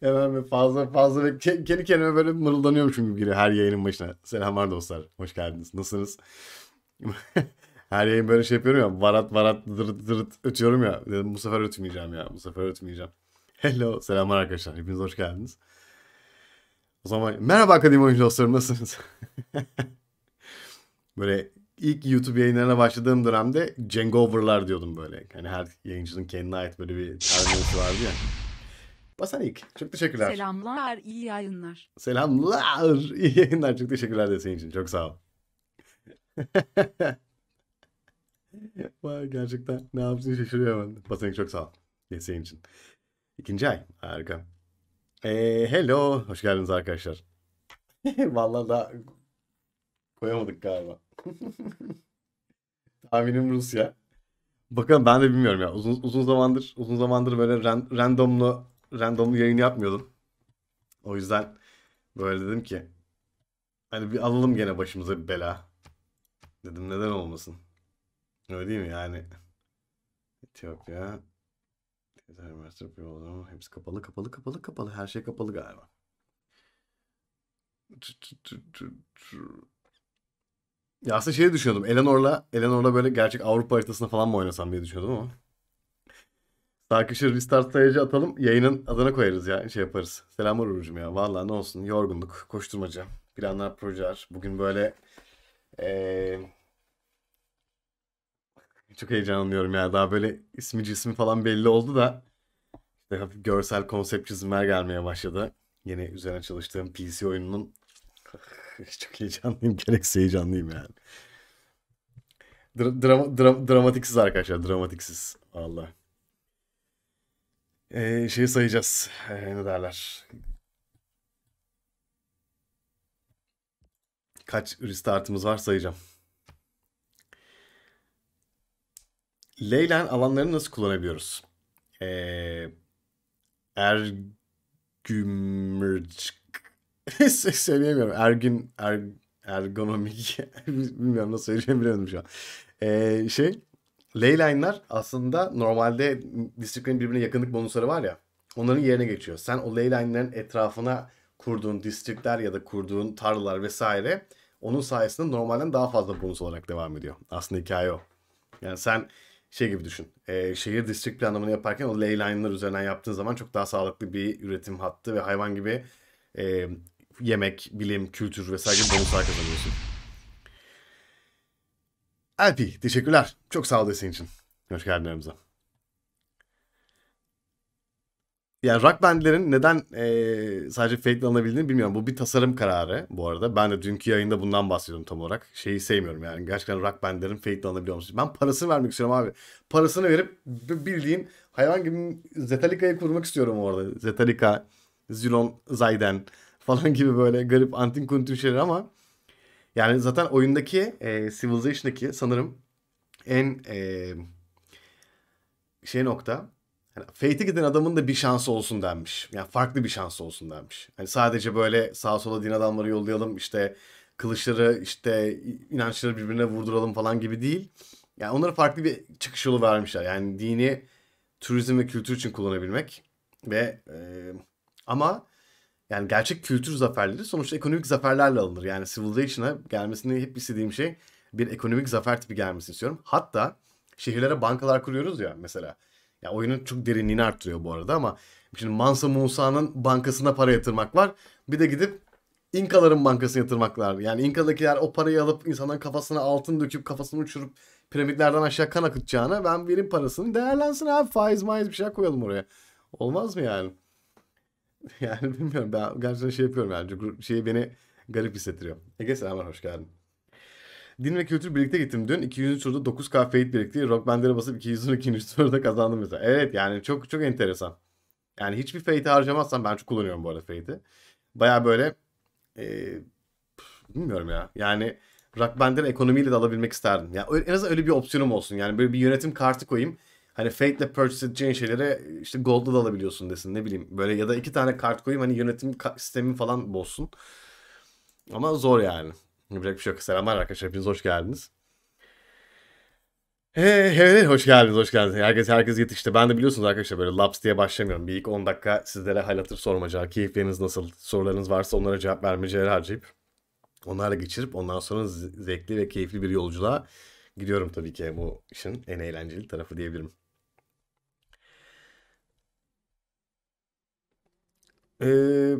Hemen bir fazla fazla kendi kendime böyle mırıldanıyorum çünkü biri her yayının başına. Selamlar dostlar. Hoş geldiniz. Nasılsınız? her yayın böyle şey yapıyorum ya. Varat varat dırıt dırıt ötüyorum ya. Dedim, bu sefer ötmeyeceğim ya. Bu sefer ötmeyeceğim. Hello. Selamlar arkadaşlar. Hepiniz hoş geldiniz. O zaman merhaba kadim oyuncu dostlarım. Nasılsınız? Böyle ilk YouTube yayınlarına başladığım dönemde Cengover'lar diyordum böyle. Hani her yayıncının kendine ait böyle bir terminoloji vardı ya. Basan ilk. Çok teşekkürler. Selamlar, iyi yayınlar. Selamlar, iyi yayınlar. Çok teşekkürler de senin için. Çok sağ ol. Vay gerçekten ne yapsın şaşırıyor hemen. Basan çok sağ ol. Senin için. İkinci ay. Harika. Ee, hello. Hoş geldiniz arkadaşlar. Vallahi da Koyamadık galiba. Tahminim Rusya. Bakalım ben de bilmiyorum ya. Uzun uzun zamandır uzun zamandır böyle ran, randomlu randomlu yayın yapmıyordum. O yüzden böyle dedim ki hani bir alalım gene başımıza bir bela. Dedim neden olmasın. Öyle değil mi yani? Etiyopya. Hepsi kapalı kapalı kapalı kapalı. Her şey kapalı galiba. Ya aslında şeyi düşünüyordum. Eleanor'la Eleanor'la böyle gerçek Avrupa haritasına falan mı oynasam diye düşünüyordum ama. Starkışır restart sayacı atalım. Yayının adına koyarız ya. Şey yaparız. Selamlar Uğur'cum ya. Vallahi ne olsun. Yorgunluk, koşturmaca, planlar, projeler. Bugün böyle ee, çok heyecanlanıyorum ya. Daha böyle ismi cismi falan belli oldu da işte hafif görsel konsept çizimler gelmeye başladı. Yine üzerine çalıştığım PC oyununun Çok heyecanlıyım. Gerekse heyecanlıyım yani. Dra- dra- dramatiksiz arkadaşlar. Dramatiksiz. Allah. Ee, şeyi sayacağız. Ee, ne derler? Kaç restartımız var sayacağım. Leylan alanlarını nasıl kullanabiliyoruz? Ee, Ergümrç söyleyemiyorum. Ergün er, ergonomik bilmiyorum nasıl söyleyemiyorum şu an. Ee, şey Leyline'lar aslında normalde disiplin birbirine yakınlık bonusları var ya. Onların yerine geçiyor. Sen o leyline'ların etrafına kurduğun distrikler ya da kurduğun tarlalar vesaire onun sayesinde normalden daha fazla bonus olarak devam ediyor. Aslında hikaye o. Yani sen şey gibi düşün. E, şehir distrik planlamanı yaparken o leyline'lar üzerinden yaptığın zaman çok daha sağlıklı bir üretim hattı ve hayvan gibi e, yemek, bilim, kültür vesaire gibi bonuslar kazanıyorsun. Alpi teşekkürler. Çok sağ ol senin için. Hoş geldin aramıza. Yani rock bandlerin neden e, sadece fake alınabildiğini bilmiyorum. Bu bir tasarım kararı bu arada. Ben de dünkü yayında bundan bahsediyordum tam olarak. Şeyi sevmiyorum yani. Gerçekten rock bandlerin fake alınabiliyor musunuz? Ben parasını vermek istiyorum abi. Parasını verip bildiğin hayvan gibi Zetalika'yı kurmak istiyorum orada. Zetalika, Zilon, Zayden, falan gibi böyle garip antik kuntin şeyler ama yani zaten oyundaki e, Civilization'daki sanırım en e, şey nokta yani Fate'e giden adamın da bir şansı olsun denmiş. Yani farklı bir şansı olsun denmiş. Hani sadece böyle sağa sola din adamları yollayalım işte kılıçları işte inançları birbirine vurduralım falan gibi değil. Yani onlara farklı bir çıkış yolu vermişler. Yani dini turizm ve kültür için kullanabilmek ve e, ama yani gerçek kültür zaferleri sonuçta ekonomik zaferlerle alınır. Yani Civilization'a gelmesini hep istediğim şey bir ekonomik zafer tipi gelmesini istiyorum. Hatta şehirlere bankalar kuruyoruz ya mesela. Ya oyunun çok derinliğini arttırıyor bu arada ama şimdi Mansa Musa'nın bankasına para yatırmak var. Bir de gidip İnkaların bankasına yatırmak var. Yani İnka'dakiler o parayı alıp insanların kafasına altın döküp kafasını uçurup piramitlerden aşağı kan akıtacağına ben benim parasını değerlensin abi faiz maiz bir şey koyalım oraya. Olmaz mı yani? Yani bilmiyorum ben gerçekten şey yapıyorum yani. şeyi beni garip hissettiriyor. Ege selamlar hoş geldin. Din ve kültür birlikte gittim dün. 200. turda 9 k birlikte Rock bandları basıp 202. turda kazandım mesela. Evet yani çok çok enteresan. Yani hiçbir Fate'i harcamazsam ben çok kullanıyorum bu arada Fate'i. Baya böyle ee, bilmiyorum ya. Yani Rock bandları ekonomiyle de alabilmek isterdim. Ya yani en azından öyle bir opsiyonum olsun. Yani böyle bir yönetim kartı koyayım hani fake'le purchase edeceğin şeylere işte gold'la da alabiliyorsun desin ne bileyim. Böyle ya da iki tane kart koyayım hani yönetim sistemi falan bozsun. Ama zor yani. Yapacak bir şey yok. Selamlar arkadaşlar. Hepiniz hoş geldiniz. Hey, hey, hoş geldiniz, hoş geldiniz. Herkes herkes yetişti. Ben de biliyorsunuz arkadaşlar böyle laps diye başlamıyorum. Bir ilk 10 dakika sizlere hal sormaca, keyifleriniz nasıl, sorularınız varsa onlara cevap vermeceleri harcayıp onlarla geçirip ondan sonra zevkli ve keyifli bir yolculuğa gidiyorum tabii ki bu işin en eğlenceli tarafı diyebilirim. Eee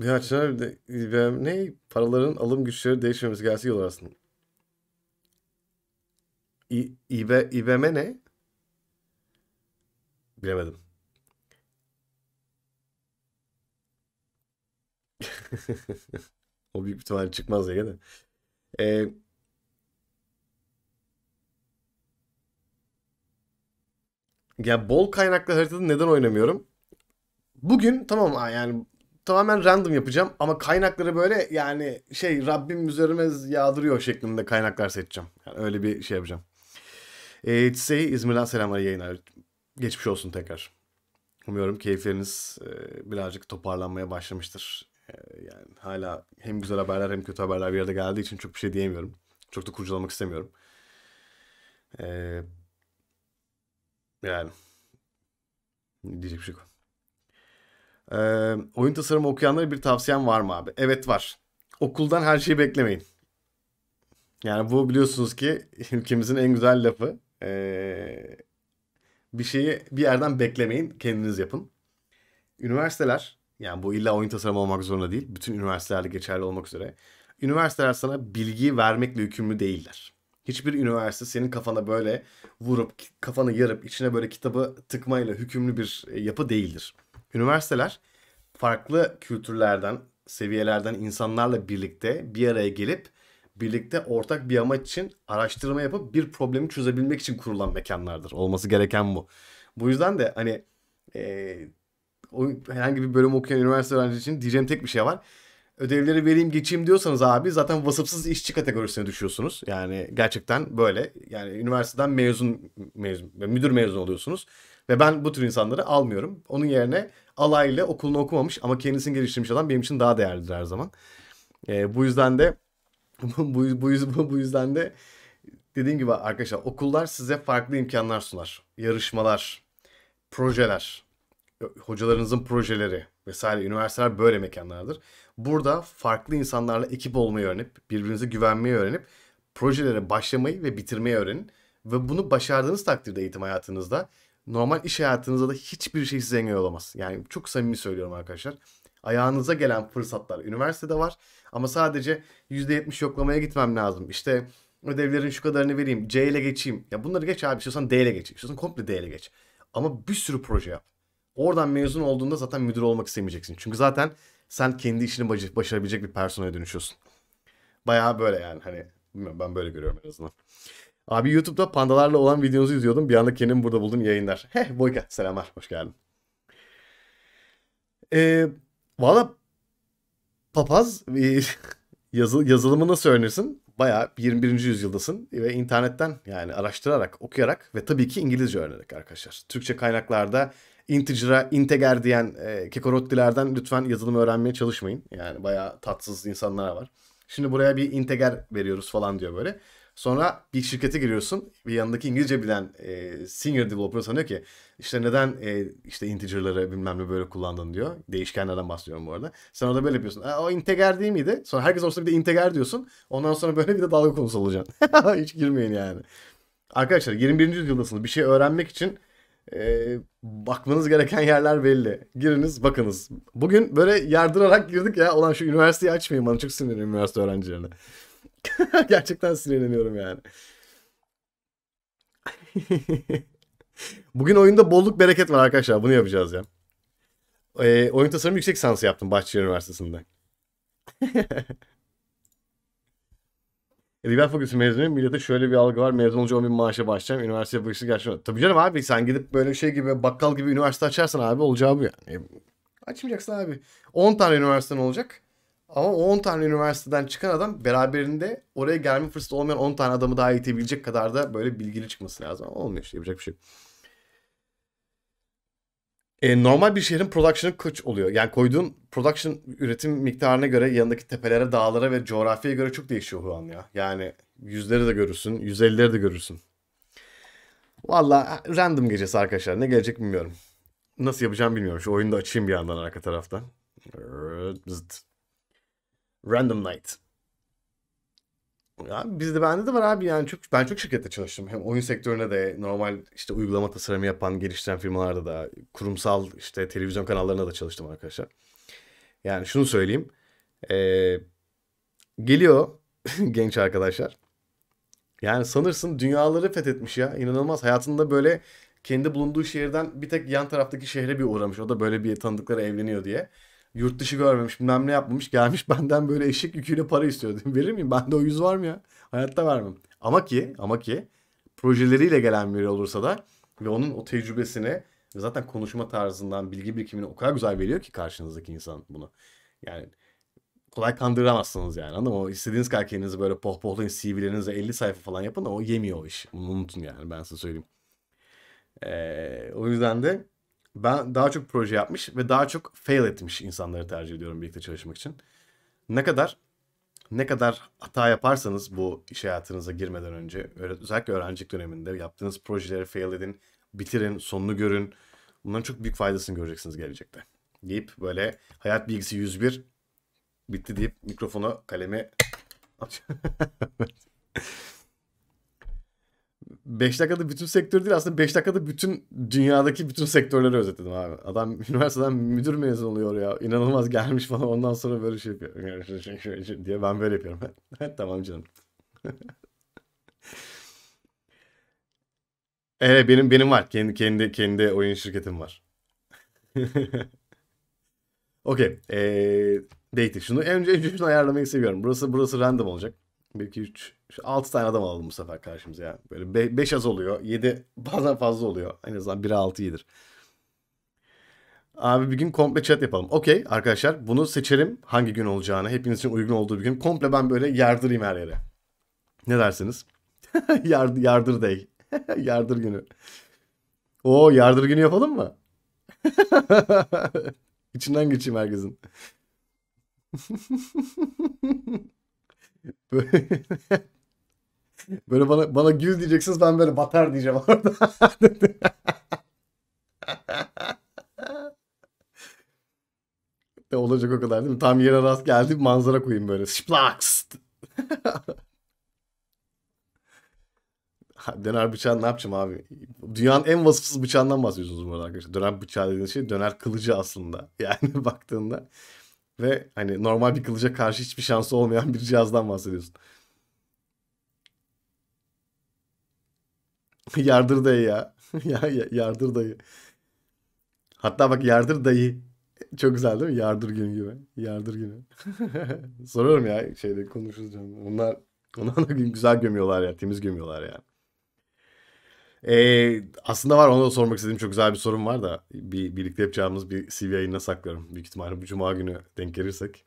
ya Çınar de, ben ne paraların alım güçleri değişmemiz gelse iyi olur aslında. İ, İB, İBM ne? Bilemedim. o büyük ihtimalle çıkmaz ya de. Ee, ya bol kaynaklı haritada neden oynamıyorum? bugün tamam yani tamamen random yapacağım ama kaynakları böyle yani şey Rabbim üzerime yağdırıyor şeklinde kaynaklar seçeceğim. Yani öyle bir şey yapacağım. E, ee, Tisey İzmir'den selamlar yayınlar. Geçmiş olsun tekrar. Umuyorum keyifleriniz e, birazcık toparlanmaya başlamıştır. E, yani hala hem güzel haberler hem kötü haberler bir yerde geldiği için çok bir şey diyemiyorum. Çok da kurcalamak istemiyorum. E, yani diyecek bir şey yok. Ee, oyun tasarımı okuyanlara bir tavsiyem var mı abi? Evet var. Okuldan her şeyi beklemeyin. Yani bu biliyorsunuz ki ülkemizin en güzel lafı. Ee, bir şeyi bir yerden beklemeyin. Kendiniz yapın. Üniversiteler yani bu illa oyun tasarımı olmak zorunda değil. Bütün üniversitelerde geçerli olmak üzere. Üniversiteler sana bilgi vermekle yükümlü değiller. Hiçbir üniversite senin kafana böyle vurup kafanı yarıp içine böyle kitabı tıkmayla hükümlü bir e, yapı değildir. Üniversiteler farklı kültürlerden, seviyelerden insanlarla birlikte bir araya gelip birlikte ortak bir amaç için araştırma yapıp bir problemi çözebilmek için kurulan mekanlardır. Olması gereken bu. Bu yüzden de hani e, o, herhangi bir bölüm okuyan üniversite öğrencisi için diyeceğim tek bir şey var. Ödevleri vereyim geçeyim diyorsanız abi zaten vasıfsız işçi kategorisine düşüyorsunuz. Yani gerçekten böyle. Yani üniversiteden mezun, mezun müdür mezun oluyorsunuz. Ve ben bu tür insanları almıyorum. Onun yerine alayla okulunu okumamış ama kendisini geliştirmiş adam benim için daha değerlidir her zaman. E, bu yüzden de bu, bu, bu yüzden de dediğim gibi arkadaşlar okullar size farklı imkanlar sunar. Yarışmalar, projeler, hocalarınızın projeleri vesaire üniversiteler böyle mekanlardır. Burada farklı insanlarla ekip olmayı öğrenip, birbirinize güvenmeyi öğrenip, projelere başlamayı ve bitirmeyi öğrenin. Ve bunu başardığınız takdirde eğitim hayatınızda normal iş hayatınızda da hiçbir şey size engel olamaz. Yani çok samimi söylüyorum arkadaşlar. Ayağınıza gelen fırsatlar üniversitede var ama sadece %70 yoklamaya gitmem lazım. İşte ödevlerin şu kadarını vereyim, C ile geçeyim. Ya bunları geç abi istiyorsan D ile geç, istiyorsan komple D ile geç. Ama bir sürü proje yap. Oradan mezun olduğunda zaten müdür olmak istemeyeceksin. Çünkü zaten sen kendi işini başarabilecek bir personaya dönüşüyorsun. Bayağı böyle yani hani ben böyle görüyorum en azından. Abi YouTube'da pandalarla olan videonuzu izliyordum. Bir anda kendimi burada buldum yayınlar. Heh Boyka selamlar. Hoş geldin. Ee, Valla papaz e, yazı, yazılımı nasıl öğrenirsin? Bayağı 21. yüzyıldasın ve internetten yani araştırarak, okuyarak ve tabii ki İngilizce öğrenerek arkadaşlar. Türkçe kaynaklarda integer'a, integer diyen e, kekorottilerden lütfen yazılımı öğrenmeye çalışmayın. Yani bayağı tatsız insanlar var. Şimdi buraya bir integer veriyoruz falan diyor böyle. Sonra bir şirkete giriyorsun ve yanındaki İngilizce bilen e, senior developer sana diyor ki işte neden e, işte integerları bilmem ne böyle kullandın diyor. Değişkenlerden bahsediyorum bu arada. Sen orada böyle yapıyorsun. o integer değil miydi? Sonra herkes ortasında bir de integer diyorsun. Ondan sonra böyle bir de dalga konusu olacaksın. Hiç girmeyin yani. Arkadaşlar 21. yüzyıldasınız. Bir şey öğrenmek için e, bakmanız gereken yerler belli. Giriniz bakınız. Bugün böyle yardırarak girdik ya. Olan şu üniversiteyi açmayın bana çok sinirli üniversite öğrencilerine. Gerçekten sinirleniyorum yani. Bugün oyunda bolluk bereket var arkadaşlar. Bunu yapacağız ya. Ee, oyun tasarım yüksek sansı yaptım Bahçeşehir Üniversitesi'nde. Edebiyat Fakültesi mezunuyum. Millete şöyle bir algı var. Mezun olunca 10 bin maaşa başlayacağım. Üniversite bakışı gerçekten. Tabii canım abi sen gidip böyle şey gibi bakkal gibi üniversite açarsan abi olacağı bu yani. E, açmayacaksın abi. 10 tane üniversiten olacak. Ama o 10 tane üniversiteden çıkan adam beraberinde oraya gelme fırsatı olmayan 10 tane adamı daha eğitebilecek kadar da böyle bilgili çıkması lazım. Ama olmuyor işte yapacak bir şey E, normal bir şehrin production'ı kaç oluyor? Yani koyduğun production üretim miktarına göre yanındaki tepelere, dağlara ve coğrafyaya göre çok değişiyor Huan ya. Yani yüzleri de görürsün, 150'leri de görürsün. Valla random gecesi arkadaşlar. Ne gelecek bilmiyorum. Nasıl yapacağım bilmiyorum. Şu oyunu da açayım bir yandan arka taraftan. Zıt. Random Night. Ya bizde bende de var abi yani çok ben çok şirkette çalıştım. Hem oyun sektörüne de normal işte uygulama tasarımı yapan, geliştiren firmalarda da kurumsal işte televizyon kanallarına da çalıştım arkadaşlar. Yani şunu söyleyeyim. Ee, geliyor genç arkadaşlar. Yani sanırsın dünyaları fethetmiş ya. İnanılmaz. Hayatında böyle kendi bulunduğu şehirden bir tek yan taraftaki şehre bir uğramış. O da böyle bir tanıdıkları evleniyor diye. Yurt dışı görmemiş bilmem ne yapmamış gelmiş benden böyle eşek yüküyle para istiyor. Verir miyim? Bende o yüz var mı ya? Hayatta vermem. Ama ki ama ki projeleriyle gelen biri olursa da ve onun o tecrübesini ve zaten konuşma tarzından bilgi birikimini o kadar güzel veriyor ki karşınızdaki insan bunu. Yani kolay kandıramazsınız yani anladın mı? O istediğiniz kadar kendinizi böyle pohpohlayın CV'lerinize 50 sayfa falan yapın da o yemiyor o iş. Bunu unutun yani ben size söyleyeyim. Ee, o yüzden de ben daha çok proje yapmış ve daha çok fail etmiş insanları tercih ediyorum birlikte çalışmak için. Ne kadar ne kadar hata yaparsanız bu iş hayatınıza girmeden önce özellikle öğrencilik döneminde yaptığınız projeleri fail edin, bitirin, sonunu görün. Bunların çok büyük faydasını göreceksiniz gelecekte. Deyip böyle hayat bilgisi 101 bitti deyip mikrofonu kalemi aç. 5 dakikada bütün sektör değil aslında 5 dakikada bütün dünyadaki bütün sektörleri özetledim abi. Adam üniversiteden müdür mezun oluyor ya. inanılmaz gelmiş falan ondan sonra böyle şey yapıyor. diye ben böyle yapıyorum. tamam canım. evet benim benim var. Kendi kendi kendi oyun şirketim var. Okey. Ee, Değildi. Şunu önce, önce şunu ayarlamayı seviyorum. Burası burası random olacak. 1 2 3 şu 6 tane adam aldım bu sefer karşımıza ya. Böyle 5 az oluyor. 7 bazen fazla oluyor. En azından 1'e 6 iyidir. Abi bir gün komple chat yapalım. Okey arkadaşlar bunu seçerim hangi gün olacağını. Hepiniz için uygun olduğu bir gün. Komple ben böyle yardırayım her yere. Ne dersiniz? Yard yardır day. yardır günü. O yardır günü yapalım mı? İçinden geçeyim herkesin. böyle böyle bana bana gül diyeceksiniz ben böyle batar diyeceğim orada. de olacak o kadar değil mi? Tam yere rast geldi manzara koyayım böyle. Splaks. döner bıçağı ne yapacağım abi? Dünyanın en vasıfsız bıçağından bahsediyorsunuz bu arada arkadaşlar. Döner bıçağı dediğiniz şey döner kılıcı aslında. Yani baktığında ve hani normal bir kılıca karşı hiçbir şansı olmayan bir cihazdan bahsediyorsun. yardır dayı ya. ya yardır dayı. Hatta bak yardır dayı. Çok güzel değil mi? Yardır günü gibi. Yardır günü. Soruyorum ya şeyde konuşuruz canım. Onlar onlar da güzel gömüyorlar ya. Temiz gömüyorlar ya. Ee, aslında var onu da sormak istediğim çok güzel bir sorum var da bir, birlikte yapacağımız bir CV yayınına saklarım. Büyük ihtimalle bu cuma günü denk gelirsek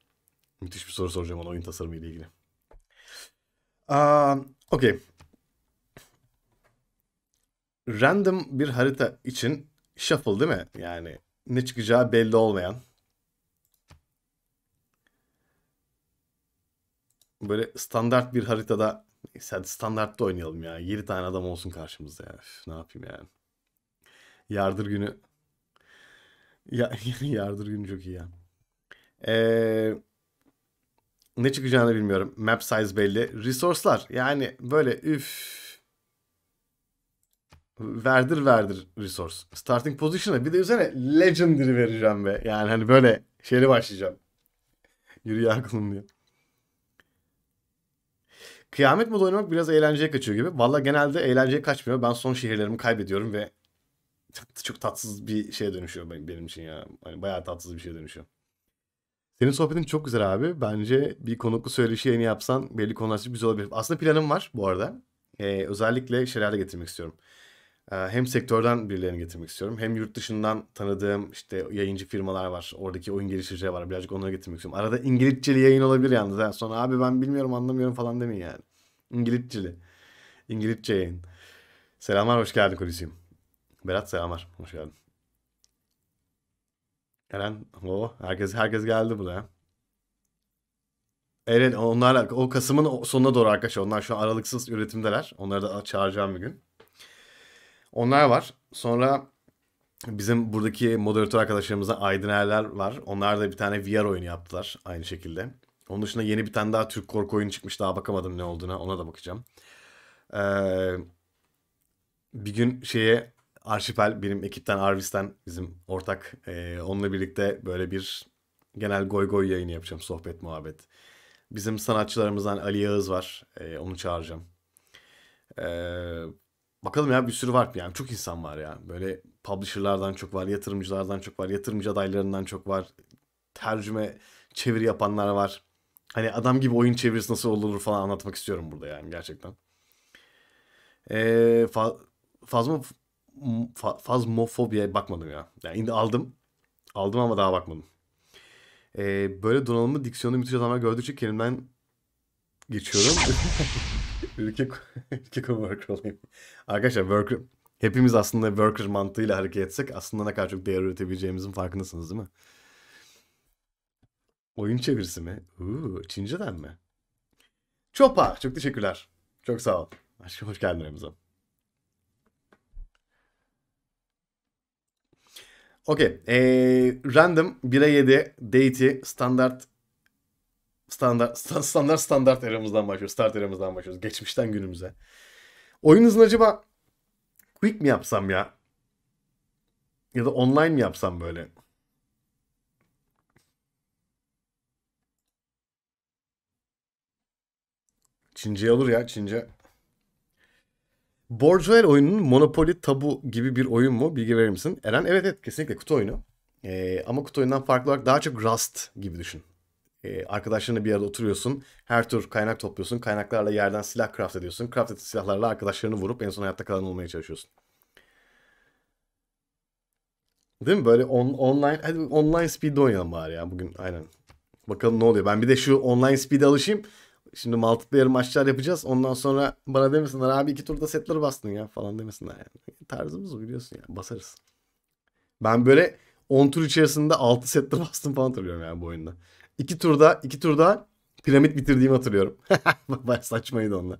müthiş bir soru soracağım ona oyun tasarımı ile ilgili. Um, Okey random bir harita için shuffle değil mi? Yani ne çıkacağı belli olmayan. Böyle standart bir haritada sen standartta oynayalım ya. 7 tane adam olsun karşımızda ya. Üf, ne yapayım yani. Yardır günü ya, yardır günü çok iyi ya. Ee, ne çıkacağını bilmiyorum. Map size belli. Resource'lar yani böyle üf verdir verdir resource. Starting position'a bir de üzerine legendary vereceğim be. Yani hani böyle şeyle başlayacağım. Yürü ya kulum diyor. Kıyamet modu oynamak biraz eğlenceye kaçıyor gibi. Valla genelde eğlenceye kaçmıyor. Ben son şehirlerimi kaybediyorum ve çok tatsız bir şeye dönüşüyor benim için ya. Hani bayağı tatsız bir şeye dönüşüyor. Senin sohbetin çok güzel abi. Bence bir konuklu söyleşi yeni yapsan belli konular için güzel olabilir. Aslında planım var bu arada. Ee, özellikle şeylerle getirmek istiyorum. Ee, hem sektörden birilerini getirmek istiyorum. Hem yurt dışından tanıdığım işte yayıncı firmalar var. Oradaki oyun geliştiricileri var. Birazcık onları getirmek istiyorum. Arada İngilizceli yayın olabilir yalnız. Ha. Sonra abi ben bilmiyorum anlamıyorum falan demeyin yani. İngilizceli. İngilizce yayın. Selamlar hoş geldin Hulusi'yim. Berat selamlar. Hoş geldin. Eren o herkes herkes geldi buraya. Eren onlar o Kasım'ın sonuna doğru arkadaşlar. Onlar şu an aralıksız üretimdeler. Onları da çağıracağım bir gün. Onlar var. Sonra bizim buradaki moderatör arkadaşlarımıza Aydın Erler var. Onlar da bir tane VR oyunu yaptılar aynı şekilde. Onun dışında yeni bir tane daha Türk korku oyunu çıkmış. Daha bakamadım ne olduğuna. Ona da bakacağım. Ee, bir gün şeye Arşipel benim ekipten Arvis'ten bizim ortak. E, onunla birlikte böyle bir genel goy goy yayını yapacağım. Sohbet muhabbet. Bizim sanatçılarımızdan Ali Yağız var. E, onu çağıracağım. E, Bakalım ya bir sürü var yani çok insan var ya. Böyle publisher'lardan çok var, yatırımcılardan çok var, yatırımcı adaylarından çok var. Tercüme, çeviri yapanlar var. Hani adam gibi oyun çevirisi nasıl olur falan anlatmak istiyorum burada yani gerçekten. Ee, fa fazma fa fazmofobiye bakmadım ya. Yani indi aldım. Aldım ama daha bakmadım. Ee, böyle donanımlı diksiyonu müthiş adamlar gördükçe kendimden geçiyorum. ülke ülke worker olayım. Arkadaşlar worker hepimiz aslında worker mantığıyla hareket etsek aslında ne kadar çok değer üretebileceğimizin farkındasınız değil mi? Oyun çevirisi mi? Uuu, Çince'den mi? Çopa, çok teşekkürler. Çok sağ ol. Aşkım hoş geldin Ramazan. Okey. Ee, random 1'e 7 date'i standart standart standart standart eramızdan başlıyoruz. Start eramızdan başlıyoruz. Geçmişten günümüze. Oyun hızını acaba quick mi yapsam ya? Ya da online mi yapsam böyle? Çince alır ya Çince. Borjuel oyununun Monopoly Tabu gibi bir oyun mu? Bilgi verir misin? Eren evet evet kesinlikle kutu oyunu. Ee, ama kutu oyundan farklı olarak daha çok Rust gibi düşün e, arkadaşlarına bir arada oturuyorsun. Her tür kaynak topluyorsun. Kaynaklarla yerden silah craft ediyorsun. Craft ettiğin silahlarla arkadaşlarını vurup en son hayatta kalan olmaya çalışıyorsun. Değil mi? Böyle on, online hadi online speed oynayalım bari ya bugün. Aynen. Bakalım ne oluyor. Ben bir de şu online speed alışayım. Şimdi multiplayer maçlar yapacağız. Ondan sonra bana demesinler abi iki turda setleri bastın ya falan demesinler. Yani. Tarzımız bu biliyorsun ya. Basarız. Ben böyle 10 tur içerisinde 6 setleri bastım falan hatırlıyorum yani bu oyunda iki turda iki turda piramit bitirdiğimi hatırlıyorum. Baya saçmaydı onlar.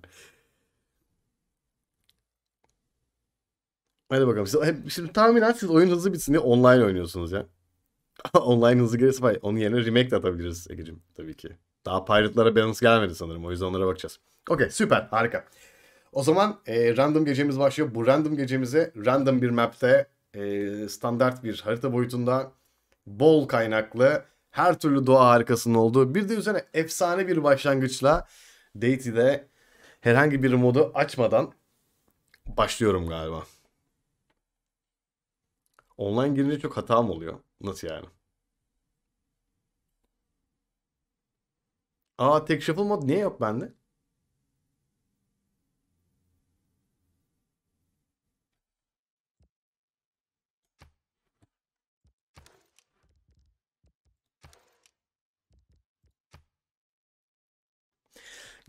Hadi bakalım. Siz, hep, şimdi tahminen siz oyun hızlı bitsin diye online oynuyorsunuz ya. online hızlı gelirse bay. Onun yerine remake de atabiliriz Ege'cim tabii ki. Daha Pirate'lara balance gelmedi sanırım. O yüzden onlara bakacağız. Okey süper harika. O zaman e, random gecemiz başlıyor. Bu random gecemizi random bir map'te e, standart bir harita boyutunda bol kaynaklı her türlü doğa harikasının olduğu bir de üzerine efsane bir başlangıçla Deity'de herhangi bir modu açmadan başlıyorum galiba. Online girince çok hatam oluyor. Nasıl yani? Aa tek shuffle mod niye yok bende?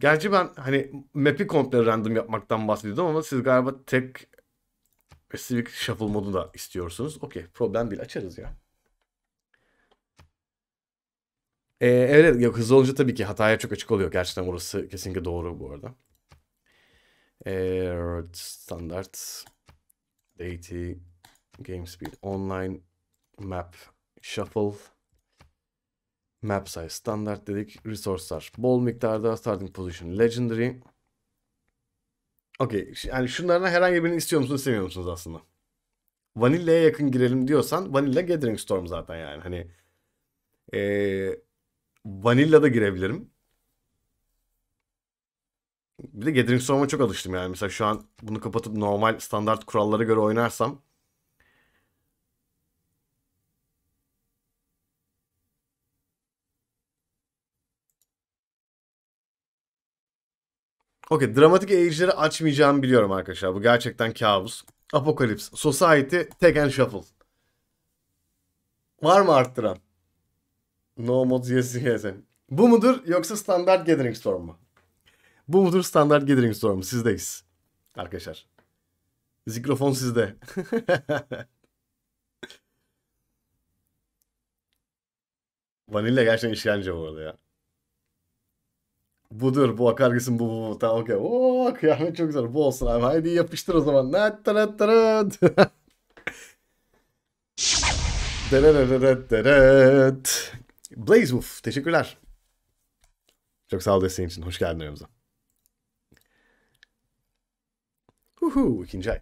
Gerçi ben hani map'i komple random yapmaktan bahsediyordum ama siz galiba tek Civic Shuffle modu da istiyorsunuz. Okey problem değil açarız ya. Ee, evet yok hızlı olunca tabii ki hataya çok açık oluyor. Gerçekten orası kesinlikle doğru bu arada. Ee, standart deity game speed online map shuffle Map size standart dedik. Resource'lar bol miktarda. Starting position legendary. Okey. Yani şunlardan herhangi birini istiyor musunuz istemiyor musunuz aslında? Vanilla'ya yakın girelim diyorsan Vanilla Gathering Storm zaten yani. Hani ee, Vanilla'da girebilirim. Bir de Gathering Storm'a çok alıştım yani. Mesela şu an bunu kapatıp normal standart kurallara göre oynarsam Okey dramatik age'leri açmayacağımı biliyorum arkadaşlar. Bu gerçekten kabus. Apokalips, Society, Tag and Shuffle. Var mı arttıran? No mod yes yes. Bu mudur yoksa standart Gathering Storm mu? Bu mudur standart Gathering Storm mu? Sizdeyiz. Arkadaşlar. Zikrofon sizde. Vanilla gerçekten işkence bu arada ya budur bu akargesin bu bu bu. Tamam okey. Oo kıyamet çok güzel. Bu olsun abi. Haydi yapıştır o zaman. Blaze Wolf teşekkürler. Çok sağ ol desteğin için. Hoş geldin önümüze. Uhu, ikinci ay.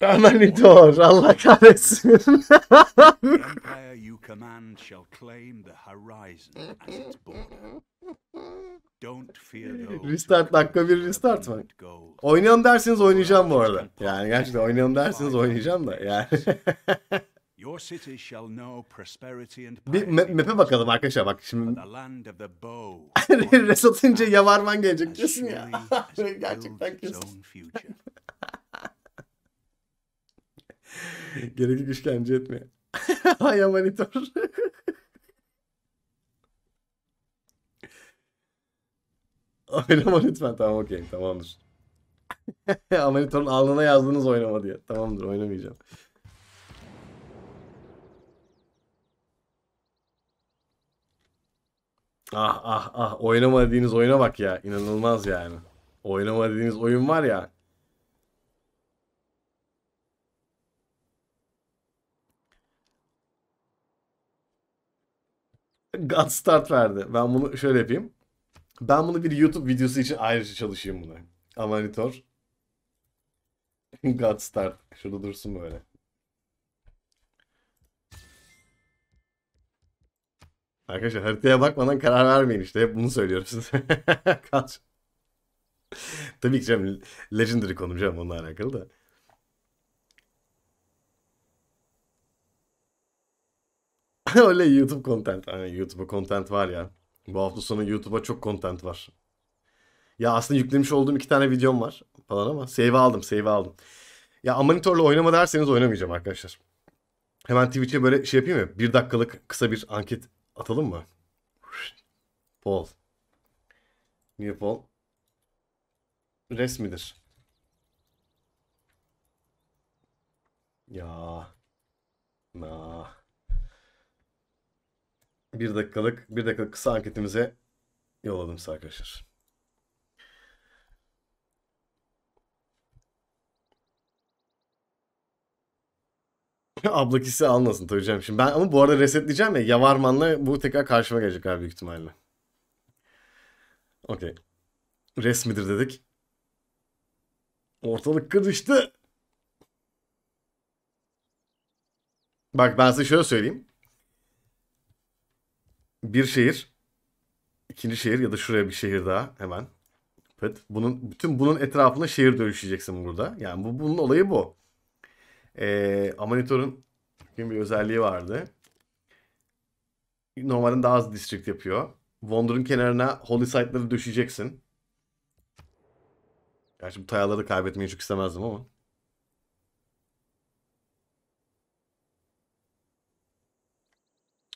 Terminator Allah kahretsin. empire you command shall claim the horizon as its border. Don't fear those Restart dakika bir restart mı? Oynayalım derseniz oynayacağım bu arada. Yani gerçekten oynayalım derseniz oynayacağım da yani. bir map'e bakalım arkadaşlar bak şimdi. Resatınca yavarman gelecek kesin ya. gerçekten kesin. Gerekli işkence etme. Aya manitör. Oynama lütfen. Tamam okey. Tamamdır. Amanitör'ün alnına yazdığınız oynama diye. Tamamdır oynamayacağım. Ah ah ah oynama dediğiniz oyuna bak ya. İnanılmaz yani. Oynama dediğiniz oyun var ya. God Start verdi. Ben bunu şöyle yapayım. Ben bunu bir YouTube videosu için ayrıca çalışayım bunu. Amanitor. God Start. Şurada dursun böyle. Arkadaşlar haritaya bakmadan karar vermeyin işte. Hep bunu söylüyorum size. Kaç. Tabii ki canım Legendary konum canım onunla alakalı da. Öyle YouTube content. Hani YouTube'a content var ya. Bu hafta sonu YouTube'a çok content var. Ya aslında yüklemiş olduğum iki tane videom var falan ama save aldım, save aldım. Ya amatörle oynama derseniz oynamayacağım arkadaşlar. Hemen Twitch'e böyle şey yapayım mı? Bir dakikalık kısa bir anket atalım mı? Paul. Niye Paul? Resmidir. Ya. Nah bir dakikalık bir dakikalık kısa anketimize yolladım size arkadaşlar. Abla kişi almasın tabii canım. Şimdi ben ama bu arada resetleyeceğim ya. Yavarman'la bu tekrar karşıma gelecek abi büyük ihtimalle. Okey. Resmidir dedik. Ortalık kırıştı. Bak ben size şöyle söyleyeyim bir şehir, ikinci şehir ya da şuraya bir şehir daha hemen. Pıt. Bunun, bütün bunun etrafında şehir dönüşeceksin burada. Yani bu bunun olayı bu. Ee, Amanitor'un bir özelliği vardı. normalde daha az district yapıyor. Wonder'ın kenarına Holy Site'ları düşeceksin. Gerçi bu tayaları kaybetmeyi çok istemezdim ama.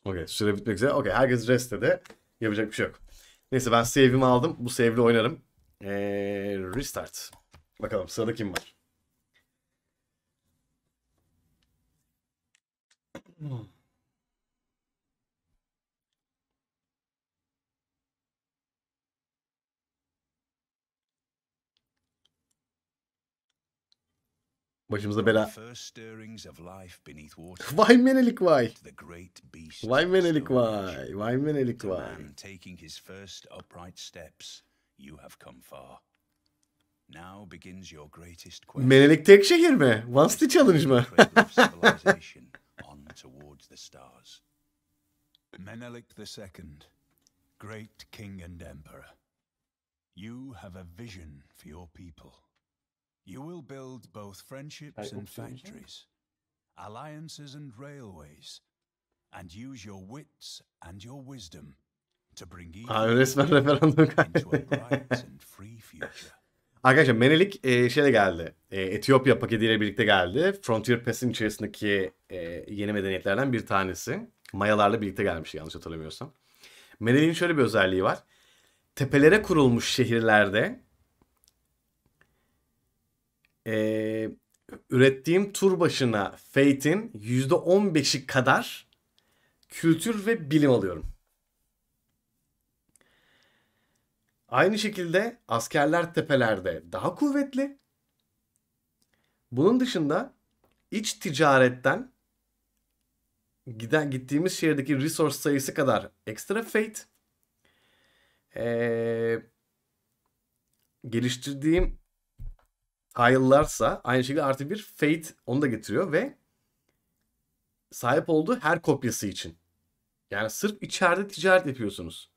Okey süre bitmek üzere. Okey herkes reste de yapacak bir şey yok. Neyse ben save'imi aldım. Bu save'le oynarım. Ee, restart. Bakalım sırada kim var? Hmm. life beneath water. Why menelik vay. Vay menelik Why? Vay menelik vay. Taking his first upright steps, you have come far. Now begins your greatest quest. Menelik tek şehir mi? One City Challenge mı? on towards the stars. Menelik second, great king and emperor. You have a vision for your people. You will build both friendships and factories, alliances and railways, and use your wits and your wisdom to bring into a bright and free future. Arkadaşlar Menelik e, şeyle geldi. E, Etiyopya paketiyle birlikte geldi. Frontier Pass'in içerisindeki e, yeni medeniyetlerden bir tanesi. Mayalarla birlikte gelmiş yanlış hatırlamıyorsam. Menelik'in şöyle bir özelliği var. Tepelere kurulmuş şehirlerde e, ürettiğim tur başına Fate'in %15'i kadar kültür ve bilim alıyorum. Aynı şekilde askerler tepelerde daha kuvvetli. Bunun dışında iç ticaretten giden gittiğimiz şehirdeki resource sayısı kadar ekstra fate. Ee, geliştirdiğim Kyle'larsa aynı şekilde artı bir Fate onu da getiriyor ve sahip olduğu her kopyası için. Yani sırf içeride ticaret yapıyorsunuz.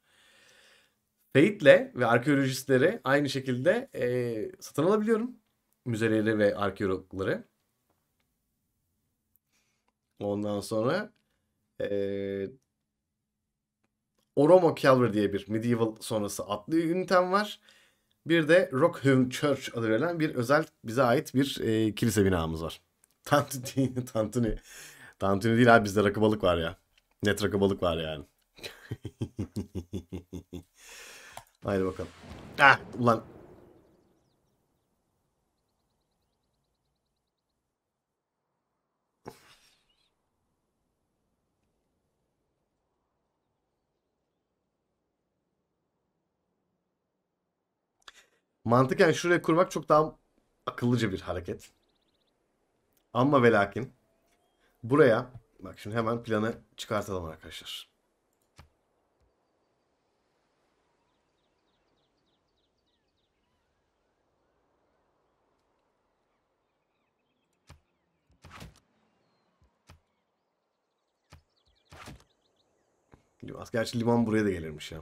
Fate'le ve arkeolojistlere aynı şekilde e, satın alabiliyorum. Müzeleri ve arkeologları. Ondan sonra e, Oromo Cavalry diye bir medieval sonrası atlı ünitem var. Bir de Rockham Church adı verilen bir özel bize ait bir e, kilise binamız var. Tantuni, tantuni. Tantuni değil abi bizde rakı balık var ya. Net rakı balık var yani. Haydi bakalım. Ah ulan Mantıken yani şuraya kurmak çok daha akıllıca bir hareket. Ama ve lakin buraya bak şimdi hemen planı çıkartalım arkadaşlar. Gerçi liman buraya da gelirmiş ya.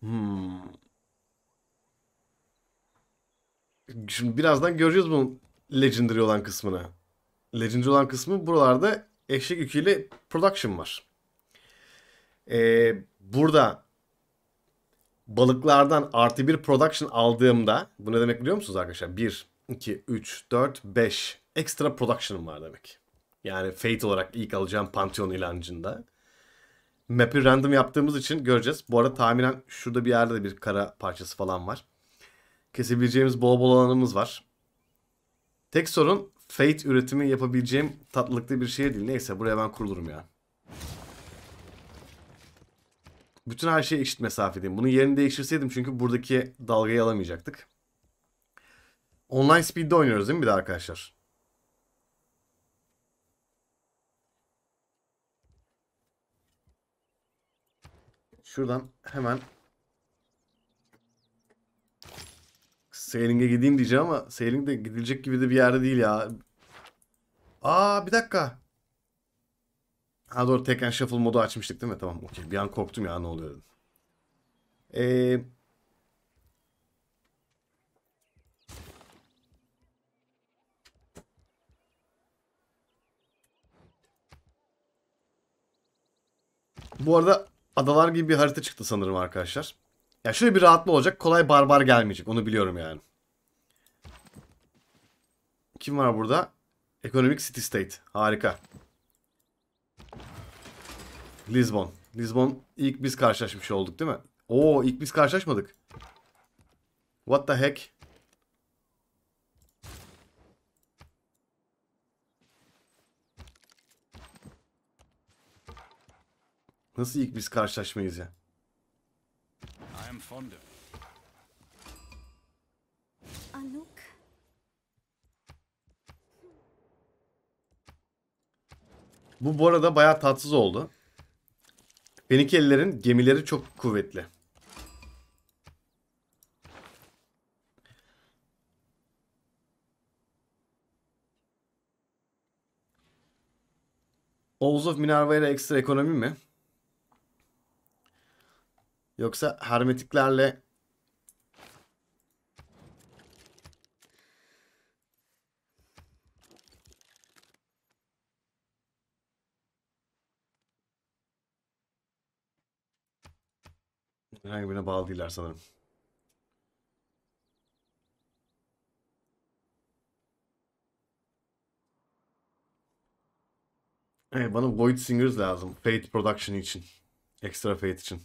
Hmm. Şimdi birazdan göreceğiz bu Legendary olan kısmını. Legendary olan kısmı buralarda eşek yüküyle production var. Ee, burada balıklardan artı bir production aldığımda bu ne demek biliyor musunuz arkadaşlar? 1, 2, 3, 4, 5 ekstra production'ım var demek. Yani Fate olarak ilk alacağım Pantheon ilancında. Map'i random yaptığımız için göreceğiz. Bu arada tahminen şurada bir yerde de bir kara parçası falan var kesebileceğimiz bol bol alanımız var. Tek sorun Fate üretimi yapabileceğim tatlılıkta bir şey değil. Neyse buraya ben kurulurum ya. Bütün her şey eşit mesafedeyim. Bunu yerini değiştirseydim çünkü buradaki dalgayı alamayacaktık. Online speed'de oynuyoruz değil mi bir de arkadaşlar? Şuradan hemen Sailing'e gideyim diyeceğim ama Sailing de gidilecek gibi de bir yerde değil ya. Aa bir dakika. Ha doğru Tekken Shuffle modu açmıştık değil mi? Tamam okey. Bir an korktum ya ne oluyor dedim. Ee, bu arada adalar gibi bir harita çıktı sanırım arkadaşlar. Ya şöyle bir rahatlı olacak. Kolay barbar gelmeyecek. Onu biliyorum yani. Kim var burada? Economic City State. Harika. Lisbon. Lisbon ilk biz karşılaşmış olduk değil mi? Oo ilk biz karşılaşmadık. What the heck? Nasıl ilk biz karşılaşmayız ya? am fond of. Anouk. Bu bu arada bayağı tatsız oldu. Fenikelilerin gemileri çok kuvvetli. Oğuz of Minerva'ya ekstra ekonomi mi? Yoksa hermetiklerle herhangi birine bağlı değiller sanırım. Evet bana Void Singers lazım. Fate Production için. Extra Fate için.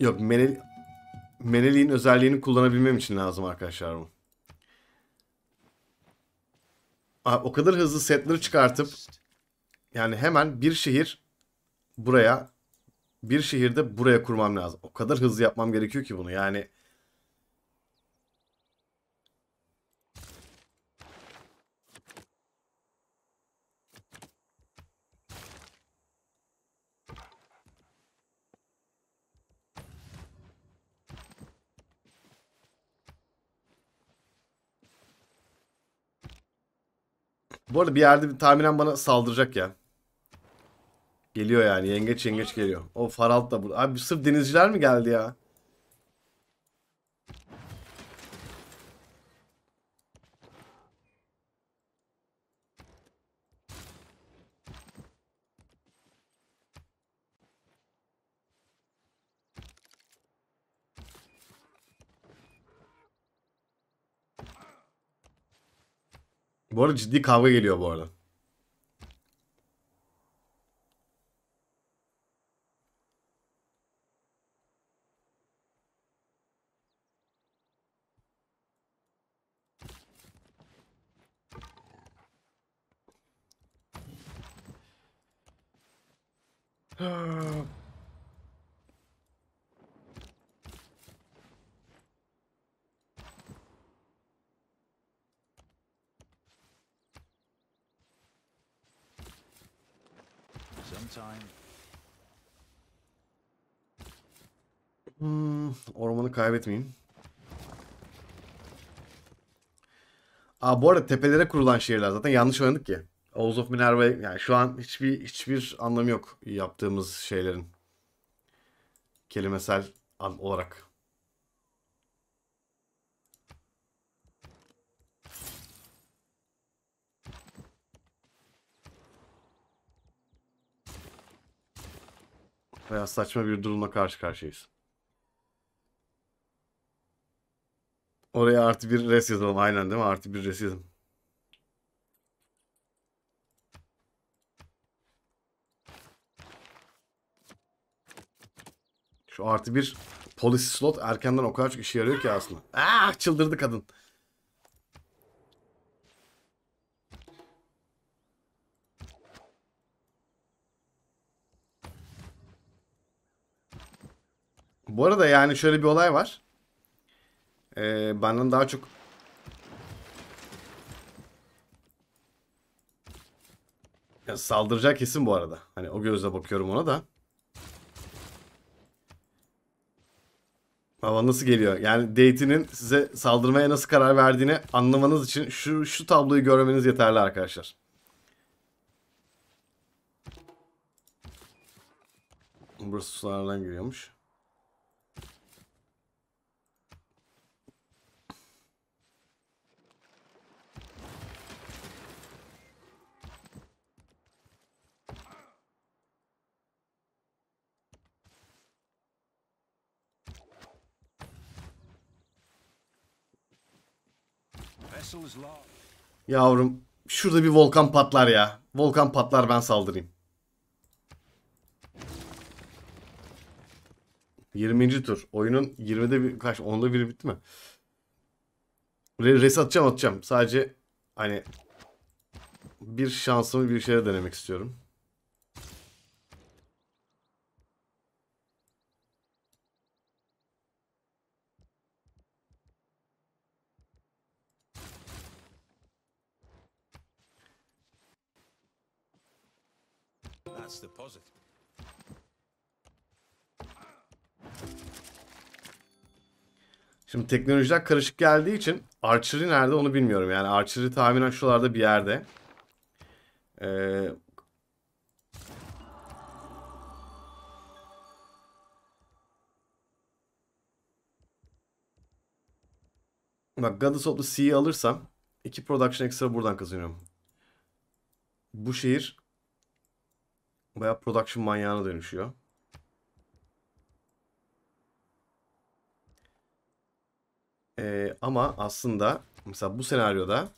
Yok menel... Meneliğin özelliğini kullanabilmem için lazım arkadaşlar bu. Aa, o kadar hızlı setleri çıkartıp yani hemen bir şehir buraya bir şehirde buraya kurmam lazım. O kadar hızlı yapmam gerekiyor ki bunu. Yani Bu arada bir yerde tahminen bana saldıracak ya. Geliyor yani yengeç yengeç geliyor. O Faralt da burada. Abi sırf denizciler mi geldi ya? Bu arada ciddi kavga geliyor bu arada. Hmm, ormanı kaybetmeyeyim. Aa, bu arada tepelere kurulan şehirler zaten yanlış oynadık ki. Oğuz of Minerva yani şu an hiçbir hiçbir anlamı yok yaptığımız şeylerin. Kelimesel olarak. Bayağı saçma bir durumla karşı karşıyayız. Oraya artı bir res yazalım aynen değil mi? Artı bir res yazalım. Şu artı bir polis slot erkenden o kadar çok işe yarıyor ki aslında. Ah çıldırdı kadın. Bu arada yani şöyle bir olay var. Ee, benden daha çok ya saldıracak kesin bu arada. Hani o gözle bakıyorum ona da. Ama nasıl geliyor? Yani date'inin size saldırmaya nasıl karar verdiğini anlamanız için şu, şu tabloyu görmeniz yeterli arkadaşlar. Burası sulardan giriyormuş. Yavrum şurada bir volkan patlar ya. Volkan patlar ben saldırayım. 20. tur. Oyunun 20'de bir kaç 10'da biri bitti mi? Re res atacağım atacağım. Sadece hani bir şansımı bir şeye denemek istiyorum. was Şimdi teknolojiler karışık geldiği için Archer'i nerede onu bilmiyorum. Yani Archer'i tahminen şuralarda bir yerde. Ee, Bak Goddess of the Sea'yi alırsam iki production extra buradan kazanıyorum. Bu şehir Baya production manyağına dönüşüyor. Ee, ama aslında mesela bu senaryoda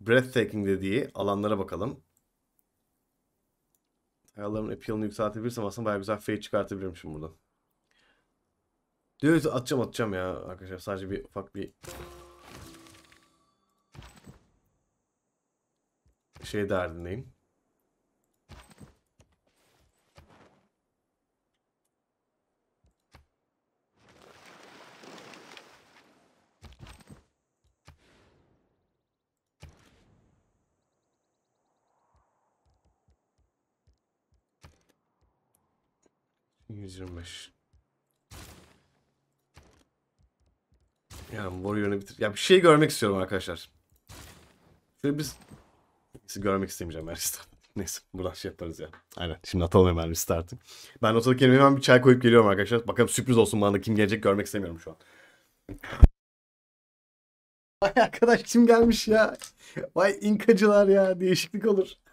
breathtaking dediği alanlara bakalım. Ayarlarımın appeal'ını yükseltebilirsem aslında bayağı güzel fade çıkartabilirmişim buradan. Diyor atacağım atacağım ya arkadaşlar sadece bir ufak bir şey derdindeyim. 125. Yani Warrior'ını bitir. Ya bir şey görmek istiyorum arkadaşlar. Şöyle biz... Neyse görmek istemeyeceğim her restart. Neyse buradan şey yaparız ya. Aynen şimdi atalım hemen restart'ı. Ben ortalık yerime hemen bir çay koyup geliyorum arkadaşlar. Bakalım sürpriz olsun bana da kim gelecek görmek istemiyorum şu an. Vay arkadaş kim gelmiş ya? Vay inkacılar ya değişiklik olur.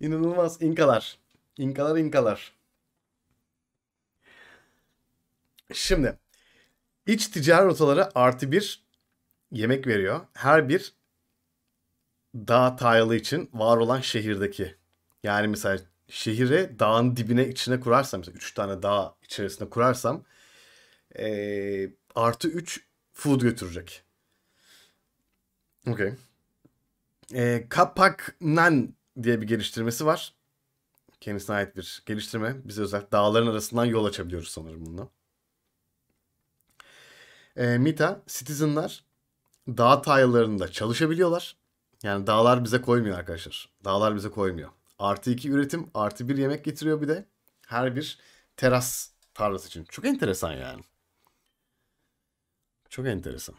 İnanılmaz. inkalar, İnkalar inkalar. Şimdi iç ticari rotaları artı bir yemek veriyor. Her bir dağ taylı için var olan şehirdeki. Yani mesela şehire dağın dibine içine kurarsam mesela 3 tane dağ içerisinde kurarsam ee, artı 3 food götürecek. Okey. E, ee, nan diye bir geliştirmesi var. Kendisine ait bir geliştirme. Biz özel dağların arasından yol açabiliyoruz sanırım bunu. E, Mita, Citizen'lar dağ taylarında çalışabiliyorlar. Yani dağlar bize koymuyor arkadaşlar. Dağlar bize koymuyor. Artı iki üretim, artı bir yemek getiriyor bir de. Her bir teras tarlası için. Çok enteresan yani. Çok enteresan.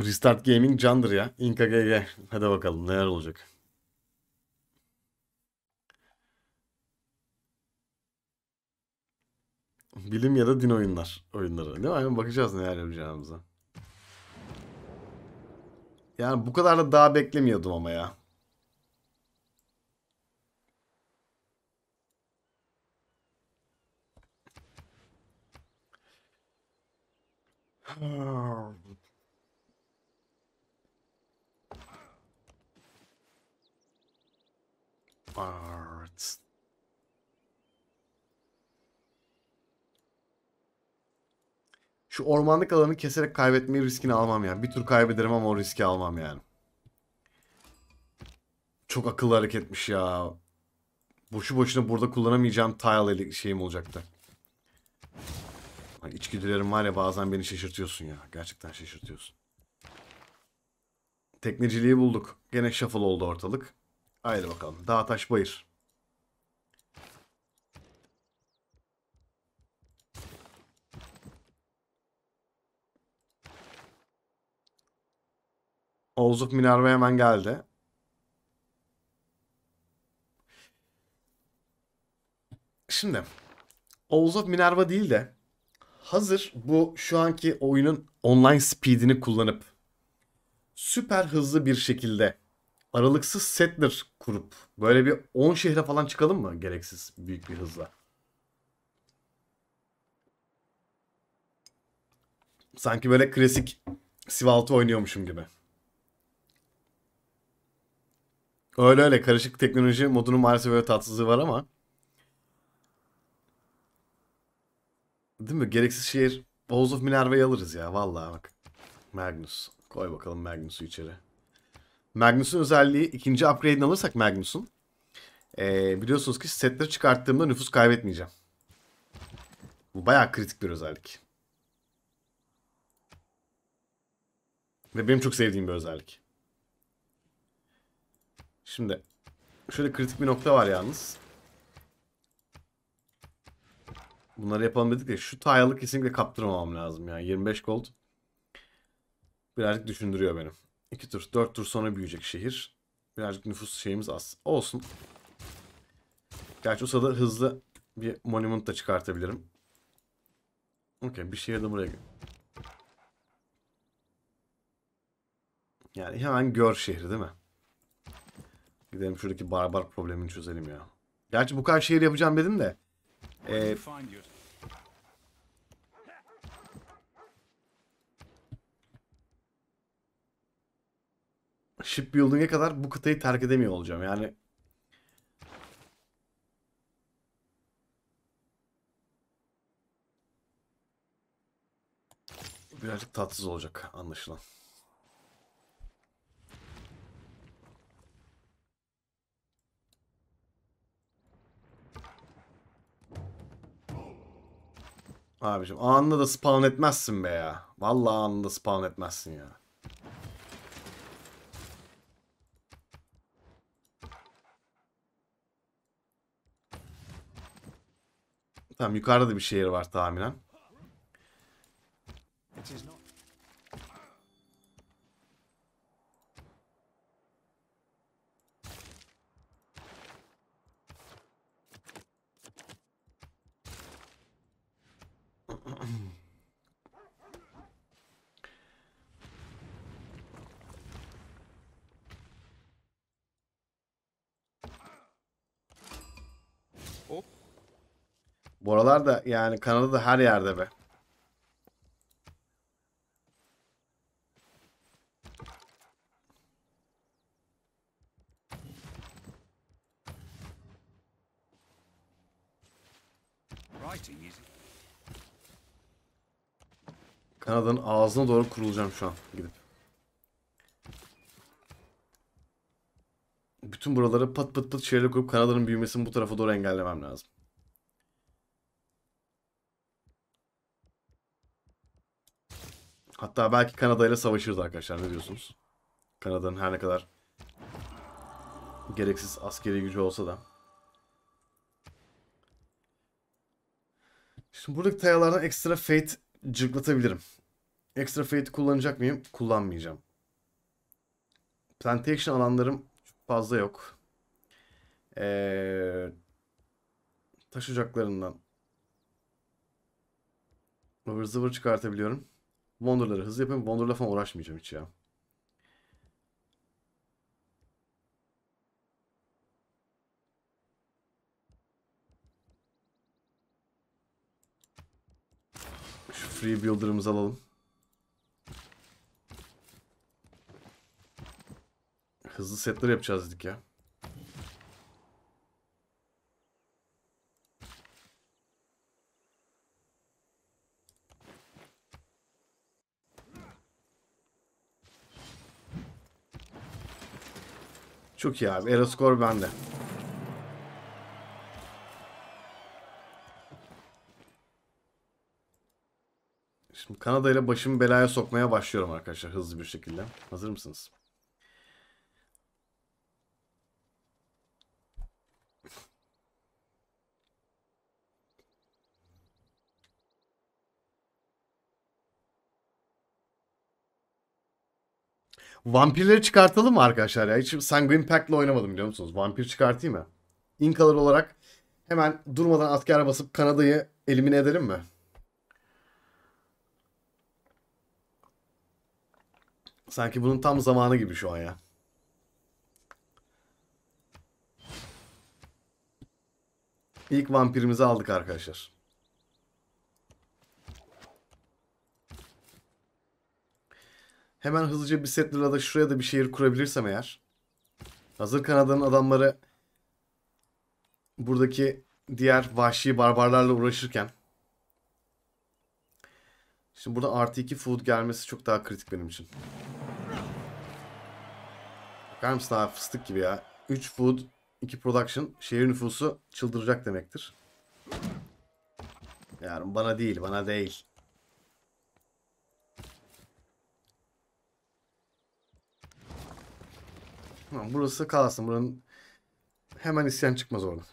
Restart Gaming candır ya. Inka GG. Hadi bakalım neler olacak. Bilim ya da din oyunlar. Oyunları. Değil mi? Aynen bakacağız neler yapacağımıza. Yani bu kadar da daha beklemiyordum ama ya. Hmm. Bart. Şu ormanlık alanı keserek kaybetmeyi riskini almam yani. Bir tur kaybederim ama o riski almam yani. Çok akıllı hareketmiş ya. Boşu boşuna burada kullanamayacağım tile şeyim olacaktı. İçgüdülerim var ya bazen beni şaşırtıyorsun ya. Gerçekten şaşırtıyorsun. Tekneciliği bulduk. Gene shuffle oldu ortalık. Haydi bakalım. Dağ taş bayır. Oğuzluk Minerva hemen geldi. Şimdi Oğuz Minerva değil de hazır bu şu anki oyunun online speedini kullanıp süper hızlı bir şekilde aralıksız settler kurup böyle bir 10 şehre falan çıkalım mı gereksiz büyük bir hızla? Sanki böyle klasik Sivaltı oynuyormuşum gibi. Öyle öyle karışık teknoloji modunun maalesef böyle tatsızlığı var ama. Değil mi? Gereksiz şehir Bowls of Minerva'yı alırız ya. Vallahi bak. Magnus. Koy bakalım Magnus'u içeri. Magnus'un özelliği ikinci upgrade'ini alırsak Magnus'un ee, biliyorsunuz ki setleri çıkarttığımda nüfus kaybetmeyeceğim. Bu bayağı kritik bir özellik. Ve benim çok sevdiğim bir özellik. Şimdi şöyle kritik bir nokta var yalnız. Bunları yapalım dedik ya şu tayalı kesinlikle kaptırmamam lazım ya. 25 gold birazcık düşündürüyor benim. İki tur. Dört tur sonra büyüyecek şehir. Birazcık nüfus şeyimiz az. Olsun. Gerçi o Usa'da hızlı bir monument da çıkartabilirim. Okey. Bir şehir de buraya gel. Yani hemen gör şehri değil mi? Gidelim şuradaki barbar problemini çözelim ya. Gerçi bu kadar şehir yapacağım dedim de. E, shipbuilding'e kadar bu kıtayı terk edemiyor olacağım. Yani Birazcık tatsız olacak anlaşılan. Abicim anında da spawn etmezsin be ya. Vallahi anında spawn etmezsin ya. Tamam yukarıda da bir şehir var tahminen. Kanadalar da yani Kanada'da her yerde be. Kanada'nın ağzına doğru kurulacağım şu an gidip. Bütün buraları pat pat pat şeyle koyup Kanada'nın büyümesini bu tarafa doğru engellemem lazım. Hatta belki Kanada ile savaşırız arkadaşlar. Ne diyorsunuz? Kanada'nın her ne kadar gereksiz askeri gücü olsa da. Şimdi buradaki tayalardan ekstra fate cırklatabilirim. Ekstra fate kullanacak mıyım? Kullanmayacağım. Plantation alanlarım fazla yok. Ee, taş ocaklarından ıvır zıvır çıkartabiliyorum. Wonder'ları hızlı yapayım. Wonder'la falan uğraşmayacağım hiç ya. Şu free builder'ımızı alalım. Hızlı setler yapacağız dedik ya. Çok iyi abi. Eraskor bende. Şimdi Kanada ile başımı belaya sokmaya başlıyorum arkadaşlar hızlı bir şekilde. Hazır mısınız? Vampirleri çıkartalım mı arkadaşlar ya? Hiç Sanguine Pack'le oynamadım biliyor musunuz? Vampir çıkartayım mı? İnkalar olarak hemen durmadan asker basıp Kanada'yı elimine edelim mi? Sanki bunun tam zamanı gibi şu an ya. İlk vampirimizi aldık arkadaşlar. Hemen hızlıca bir settler'a da şuraya da bir şehir kurabilirsem eğer. Hazır Kanada'nın adamları buradaki diğer vahşi barbarlarla uğraşırken. Şimdi burada artı iki food gelmesi çok daha kritik benim için. Bakar mısın abi fıstık gibi ya. 3 food, 2 production. Şehir nüfusu çıldıracak demektir. Yarın bana değil, bana değil. Tamam, burası kalsın. Buranın hemen isyan çıkmaz oradan.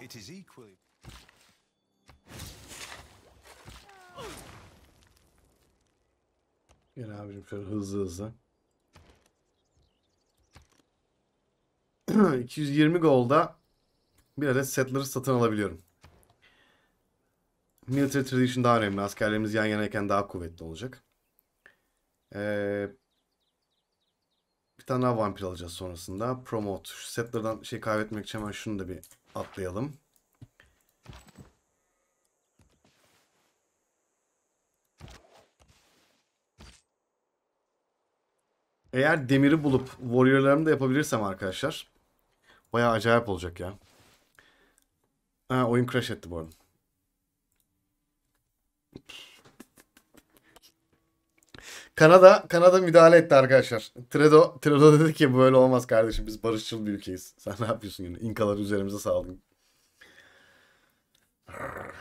It is Gel abicim şöyle hızlı hızlı. 220 golda bir adet Settler'ı satın alabiliyorum. Military Tradition daha önemli. Askerlerimiz yan yanayken daha kuvvetli olacak. Ee, bir tane daha vampir alacağız sonrasında. Promote. Şu Settler'dan şey kaybetmek için hemen şunu da bir atlayalım. Eğer demiri bulup warrior'larımı da yapabilirsem arkadaşlar Baya acayip olacak ya. Ha, oyun crash etti bu arada. Kanada Kanada müdahale etti arkadaşlar. Tredo Tredo dedi ki böyle olmaz kardeşim biz barışçıl bir ülkeyiz. Sen ne yapıyorsun yine? İnkaları üzerimize saldın. Ahem.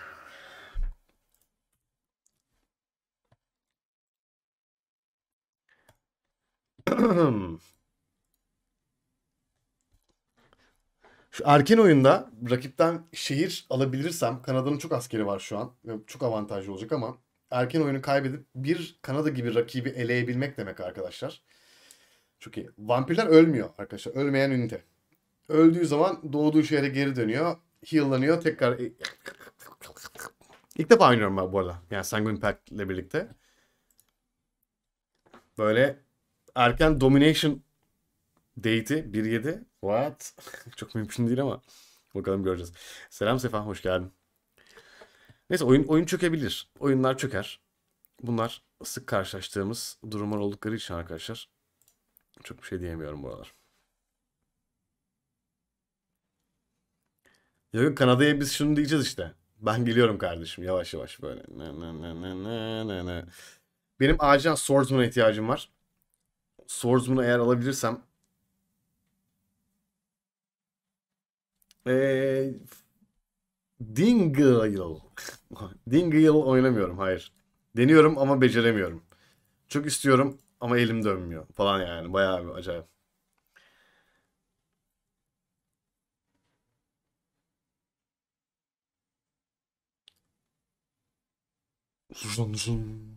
erken oyunda rakipten şehir alabilirsem Kanada'nın çok askeri var şu an. Çok avantajlı olacak ama erken oyunu kaybedip bir Kanada gibi rakibi eleyebilmek demek arkadaşlar. Çok iyi. Vampirler ölmüyor arkadaşlar. Ölmeyen ünite. Öldüğü zaman doğduğu şehre geri dönüyor. Heal'lanıyor. Tekrar... E- İlk defa oynuyorum ben bu arada. Yani Sanguine Pack ile birlikte. Böyle erken Domination Date'i 1.7 What? Çok mümkün değil ama bakalım göreceğiz. Selam Sefa hoş geldin. Neyse oyun oyun çökebilir. Oyunlar çöker. Bunlar sık karşılaştığımız durumlar oldukları için arkadaşlar çok bir şey diyemiyorum buralar. Yok Kanada'ya biz şunu diyeceğiz işte. Ben geliyorum kardeşim yavaş yavaş böyle. Ne ne ne ne ne ne ne. Benim acilen Swordsman'a ihtiyacım var. Swordsman'ı eğer alabilirsem Ee, Dingle. Dingle oynamıyorum hayır. Deniyorum ama beceremiyorum. Çok istiyorum ama elim dönmüyor falan yani. Bayağı bir acayip. Zun zun.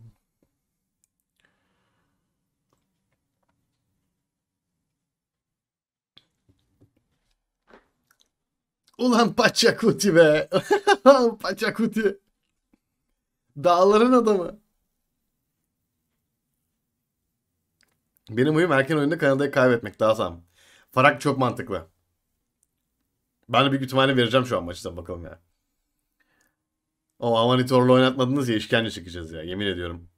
Ulan Paçakuti be. Paçakuti. Dağların adamı. Benim huyum erken oyunda Kanada'yı kaybetmek daha sağlam. Farak çok mantıklı. Ben de büyük ihtimalle vereceğim şu an maçta bakalım ya. O Amanitor'la oynatmadınız ya işkence çıkacağız ya yemin ediyorum.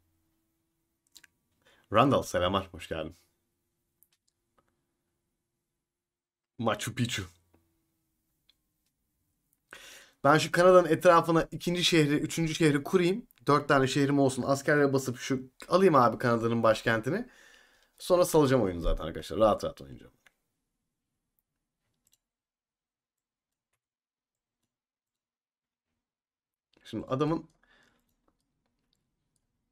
Randall selamlar hoş geldin. Machu Picchu. Ben şu Kanada'nın etrafına ikinci şehri, üçüncü şehri kurayım. Dört tane şehrim olsun. Askerlere basıp şu alayım abi Kanada'nın başkentini. Sonra salacağım oyunu zaten arkadaşlar. Rahat rahat oynayacağım. Şimdi adamın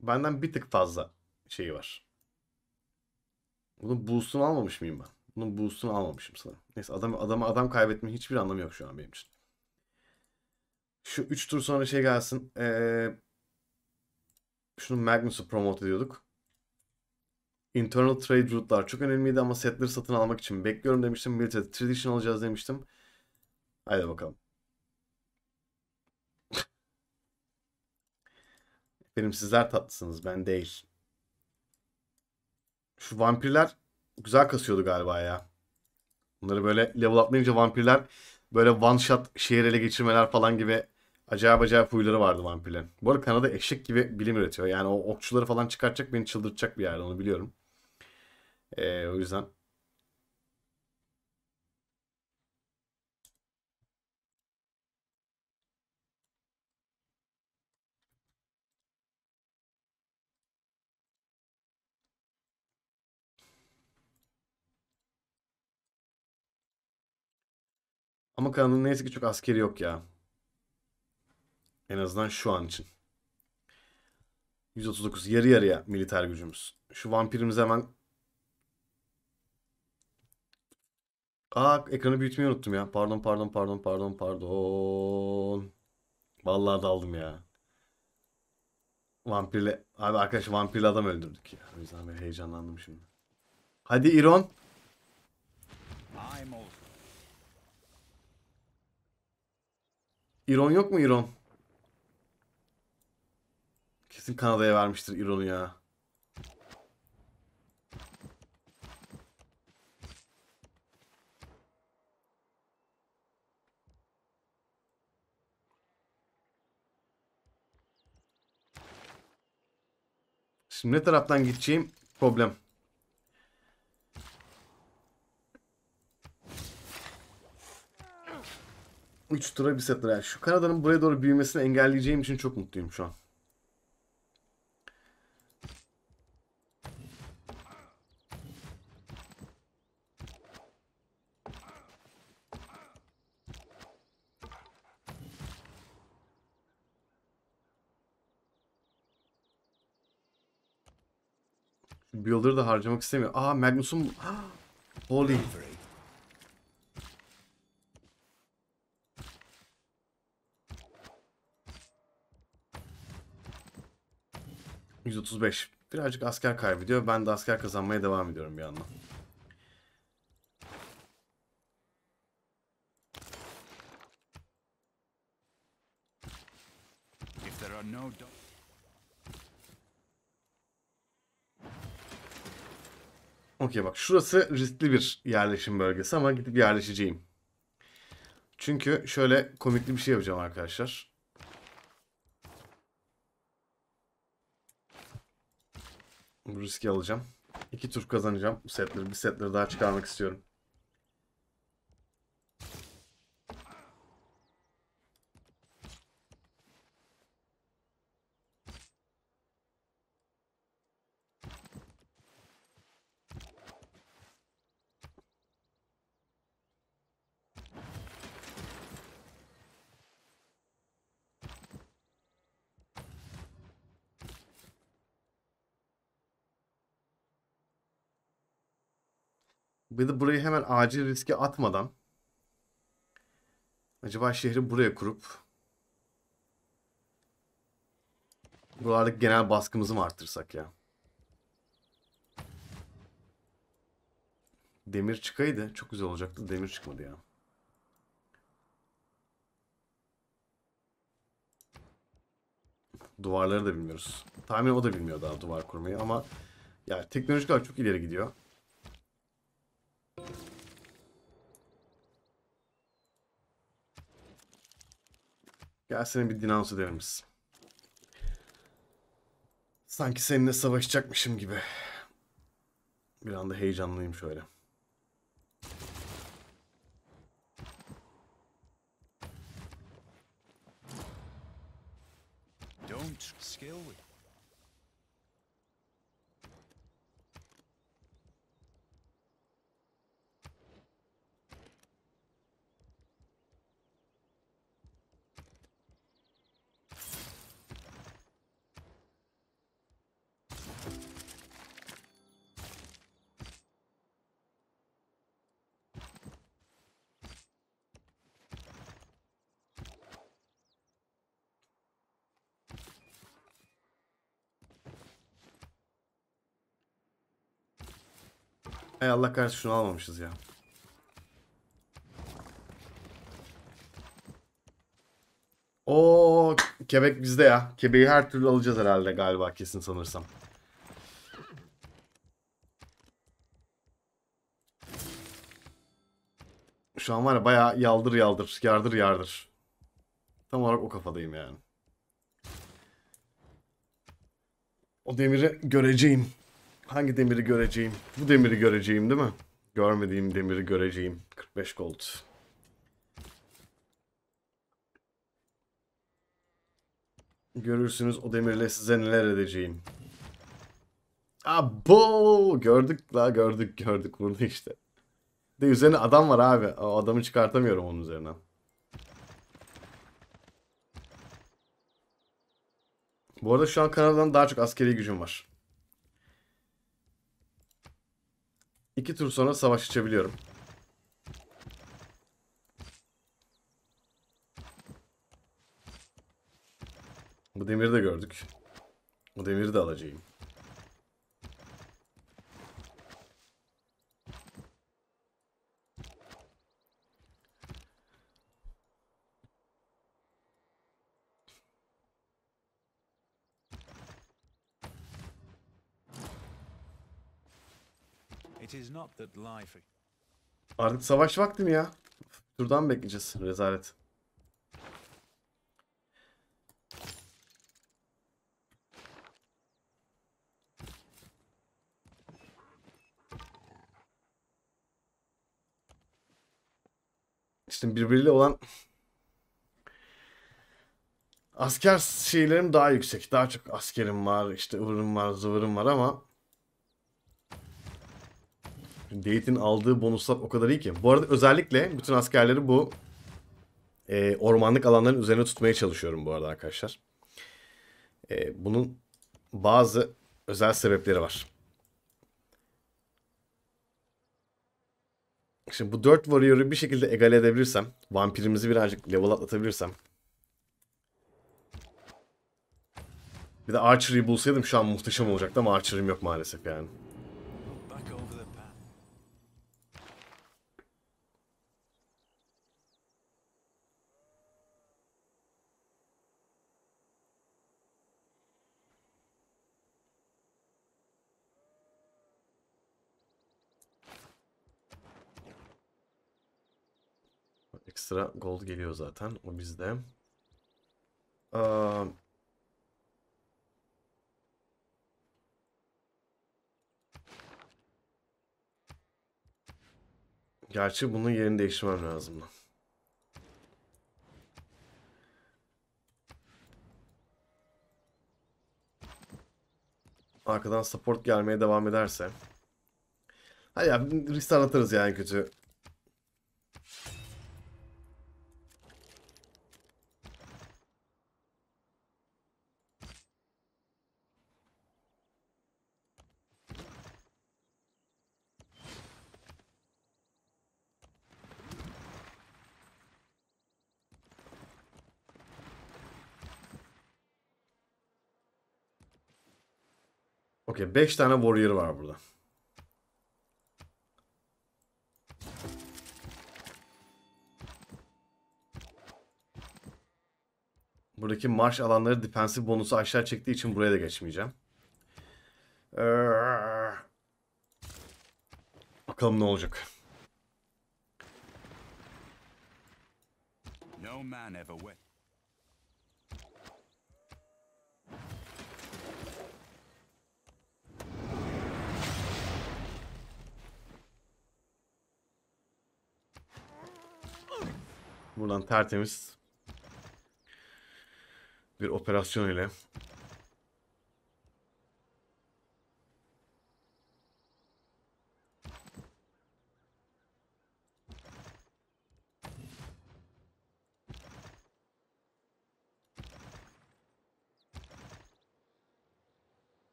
benden bir tık fazla şeyi var. Bunun boost'unu almamış mıyım ben? Bunun boost'unu almamışım sanırım. Neyse adam, adamı adam kaybetmenin hiçbir anlamı yok şu an benim için. Şu 3 tur sonra şey gelsin. Ee, şunu Magnus'u promote ediyorduk. Internal trade route'lar çok önemliydi ama setleri satın almak için bekliyorum demiştim. Military tradition alacağız demiştim. Haydi bakalım. Benim sizler tatlısınız ben değil. Şu vampirler güzel kasıyordu galiba ya. Bunları böyle level atlayınca vampirler böyle one shot şehir ele geçirmeler falan gibi Acayip acayip huyları vardı vampirlerin. Bu arada Kanada eşek gibi bilim üretiyor. Yani o okçuları falan çıkartacak beni çıldırtacak bir yerde onu biliyorum. Ee, o yüzden Ama Kanada'nın neyse ki çok askeri yok ya. En azından şu an için. 139 yarı yarıya militer gücümüz. Şu vampirimiz hemen Aa ekranı büyütmeyi unuttum ya. Pardon pardon pardon pardon pardon. Vallahi daldım ya. Vampirle abi arkadaş vampirli adam öldürdük ya. O yüzden ben heyecanlandım şimdi. Hadi İron. İron yok mu İron? Kesin Kanada'ya vermiştir Iron'u ya. Şimdi ne taraftan gideceğim problem. Üç tura bir setler. Yani şu Kanada'nın buraya doğru büyümesini engelleyeceğim için çok mutluyum şu an. Builder'ı da harcamak istemiyor. Aa Magnus'um... Holy. ...135. Birazcık asker kaybediyor. Ben de asker kazanmaya devam ediyorum bir yandan. If there are no Okey bak şurası riskli bir yerleşim bölgesi ama gidip yerleşeceğim. Çünkü şöyle komikli bir şey yapacağım arkadaşlar. Bu riski alacağım. İki tur kazanacağım. Bu setleri bir setleri daha çıkarmak istiyorum. Bir de burayı hemen acil riske atmadan acaba şehri buraya kurup buralardaki genel baskımızı mı arttırsak ya? Demir çıkaydı. Çok güzel olacaktı. Demir çıkmadı ya. Duvarları da bilmiyoruz. Tahmin o da bilmiyor daha duvar kurmayı ama yani teknolojik olarak çok ileri gidiyor. Gel seni bir dinansı devrimiz. Sanki seninle savaşacakmışım gibi. Bir anda heyecanlıyım şöyle. Hay Allah kahretsin şunu almamışız ya. O kebek bizde ya. Kebeği her türlü alacağız herhalde galiba kesin sanırsam. Şu an var ya baya yaldır yaldır, yardır yardır. Tam olarak o kafadayım yani. O demiri göreceğim. Hangi demiri göreceğim? Bu demiri göreceğim değil mi? Görmediğim demiri göreceğim. 45 gold. Görürsünüz o demirle size neler edeceğim. Abo! Gördük la gördük gördük burada işte. De üzerine adam var abi. O adamı çıkartamıyorum onun üzerine. Bu arada şu an kanaldan daha çok askeri gücüm var. İki tur sonra savaş açabiliyorum. Bu demiri de gördük. Bu demiri de alacağım. Artık savaş vakti mi ya? Şuradan bekleyeceğiz rezalet. İşte birbiriyle olan asker şeylerim daha yüksek. Daha çok askerim var, işte ıvırım var, zıvırım var ama Date'in aldığı bonuslar o kadar iyi ki. Bu arada özellikle bütün askerleri bu e, ormanlık alanların üzerine tutmaya çalışıyorum bu arada arkadaşlar. E, bunun bazı özel sebepleri var. Şimdi bu 4 Warrior'ı bir şekilde egale edebilirsem, vampirimizi birazcık level atlatabilirsem. Bir de Archer'ı bulsaydım şu an muhteşem olacaktı ama Archer'ım yok maalesef yani. ekstra gold geliyor zaten. O bizde. Ee, Gerçi bunun yerini değiştirmem lazım. Arkadan support gelmeye devam ederse. Hadi ya restart atarız yani kötü Okey 5 tane warrior var burada. Buradaki marş alanları defensive bonusu aşağı çektiği için buraya da geçmeyeceğim. Ee, bakalım ne olacak. No man ever wet Buradan tertemiz bir operasyon ile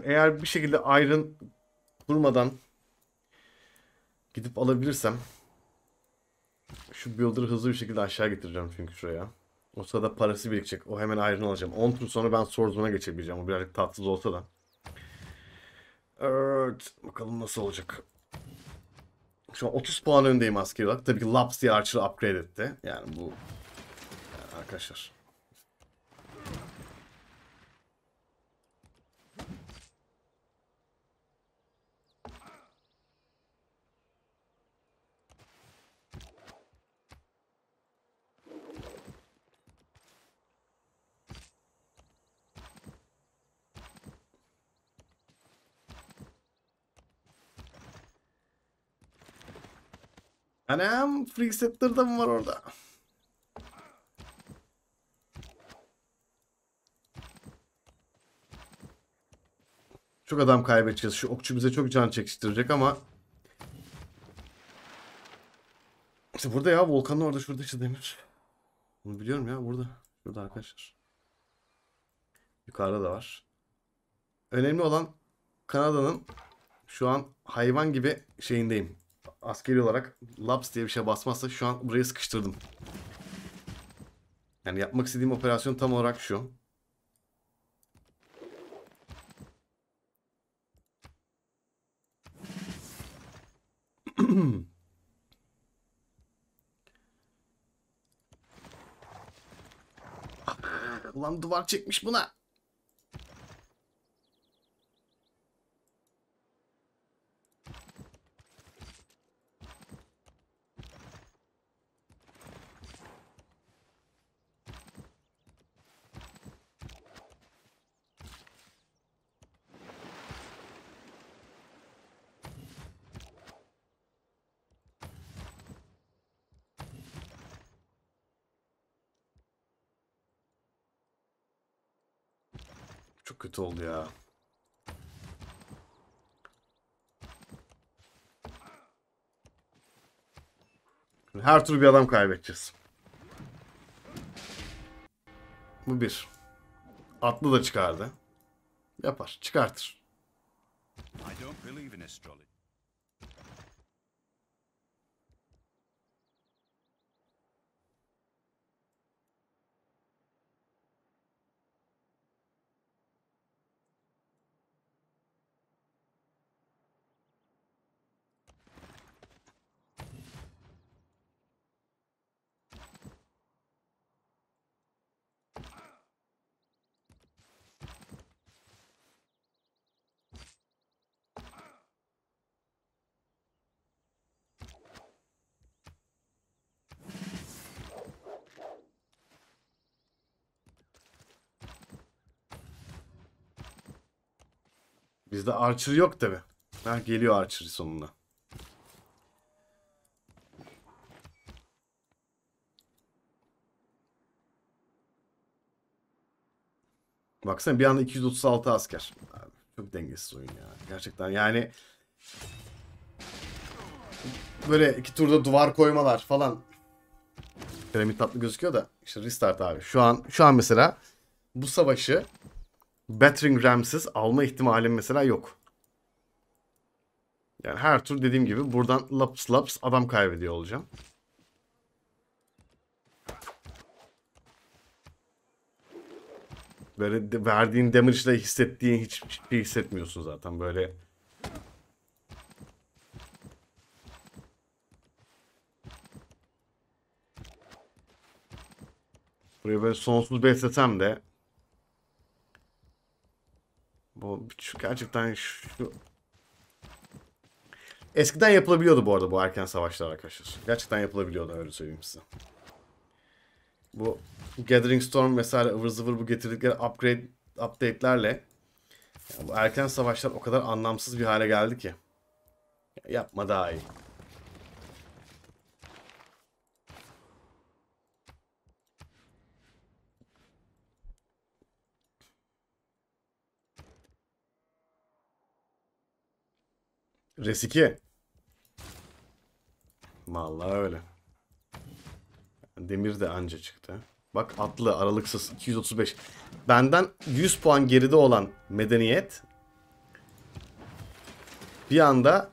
Yani eğer bir şekilde Iron kurmadan gidip alabilirsem şu builder'ı hızlı bir şekilde aşağı getireceğim çünkü şuraya. O sırada parası birikecek. O hemen Iron alacağım. 10 tur sonra ben Swordsman'a geçebileceğim. O birazcık tatsız olsa da. Evet. Bakalım nasıl olacak. Şu an 30 puan öndeyim askeri olarak. Tabii ki Laps diye Archer'ı upgrade etti. Yani bu... Yani arkadaşlar. Anam hani Freak Scepter da mı var orada? Çok adam kaybedeceğiz. Şu okçu bize çok can çekiştirecek ama İşte burada ya volkanın orada şurada işte demir. Bunu biliyorum ya burada. Şurada arkadaşlar. Yukarıda da var. Önemli olan Kanada'nın şu an hayvan gibi şeyindeyim askeri olarak laps diye bir şey basmazsa şu an burayı sıkıştırdım. Yani yapmak istediğim operasyon tam olarak şu. Ulan duvar çekmiş buna. ya. Her türlü bir adam kaybedeceğiz. Bu bir. Atlı da çıkardı. Yapar. Çıkartır. I don't believe in astrology. Bizde Archer yok tabi. Ha geliyor Archer sonuna. Baksana bir anda 236 asker. çok dengesiz oyun ya. Gerçekten yani böyle iki turda duvar koymalar falan. Piramit tatlı gözüküyor da işte restart abi. Şu an şu an mesela bu savaşı battering ram'siz alma ihtimalim mesela yok. Yani her tur dediğim gibi buradan laps laps adam kaybediyor olacağım. Böyle verdiğin damage ile hissettiğin hiçbir şey hissetmiyorsun zaten böyle. Buraya böyle sonsuz beslesem de bu gerçekten şu... Eskiden yapılabiliyordu bu arada bu erken savaşlar arkadaşlar. Gerçekten yapılabiliyordu öyle söyleyeyim size. Bu Gathering Storm vesaire ıvır zıvır bu getirdikleri upgrade update'lerle yani bu erken savaşlar o kadar anlamsız bir hale geldi ki. Yapma daha iyi. Resiki. Vallahi öyle. Demir de anca çıktı. Bak atlı aralıksız 235. Benden 100 puan geride olan medeniyet bir anda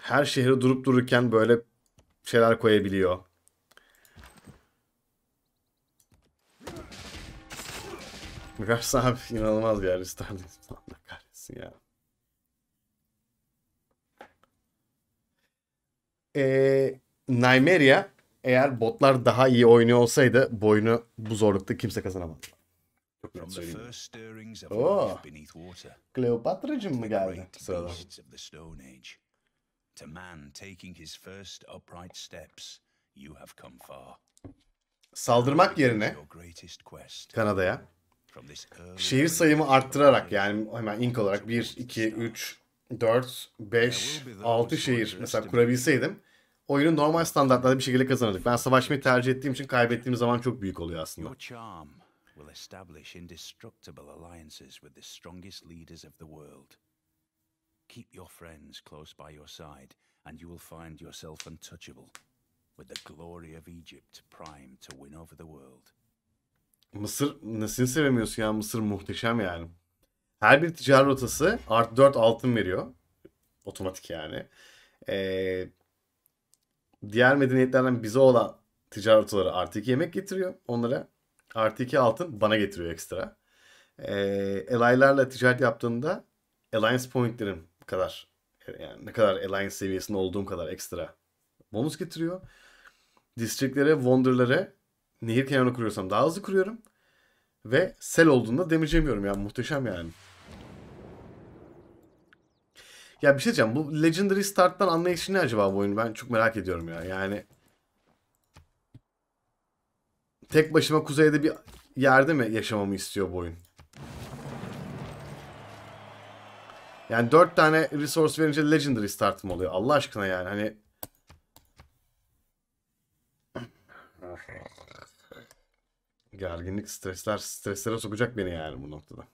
her şehre durup dururken böyle şeyler koyabiliyor. Bakarsa abi inanılmaz bir yer. Sterling Allah kahretsin ya. Ee, Nymeria eğer botlar daha iyi oynuyor olsaydı bu oyunu bu zorlukta kimse kazanamaz. Çok net Kleopatra'cım mı geldi To man taking his first upright steps, you have come far. Saldırmak yerine Kanada'ya Şehir sayımı arttırarak yani hemen ink olarak 1, 2, 3, 4, 5, 6 şehir mesela kurabilseydim oyunu normal standartlarda bir şekilde kazanırdık. Ben savaşmayı tercih ettiğim için kaybettiğim zaman çok büyük oluyor aslında. will establish indestructible alliances with the strongest leaders of the world. Keep your friends close by your side, and you will find yourself untouchable, with the glory of Egypt primed to win over the world. Mısır nasıl sevemiyorsun ya? Mısır muhteşem yani. Her bir ticari rotası artı 4 altın veriyor. Otomatik yani. Ee, diğer medeniyetlerden bize olan ticari rotaları artı 2 yemek getiriyor onlara. Artı 2 altın bana getiriyor ekstra. Ee, elaylarla ticaret yaptığında Alliance Point'lerim kadar yani ne kadar Alliance seviyesinde olduğum kadar ekstra bonus getiriyor. Districtlere, Wonder'lere nehir kenarına kuruyorsam daha hızlı kuruyorum. Ve sel olduğunda demircemiyorum yani muhteşem yani. Ya bir şey diyeceğim. Bu Legendary Start'tan anlayışı ne acaba bu oyunu? Ben çok merak ediyorum ya. Yani tek başıma kuzeyde bir yerde mi yaşamamı istiyor bu oyun? Yani dört tane resource verince Legendary Start'ım oluyor. Allah aşkına yani. Hani Gerginlik, stresler, streslere sokacak beni yani bu noktada.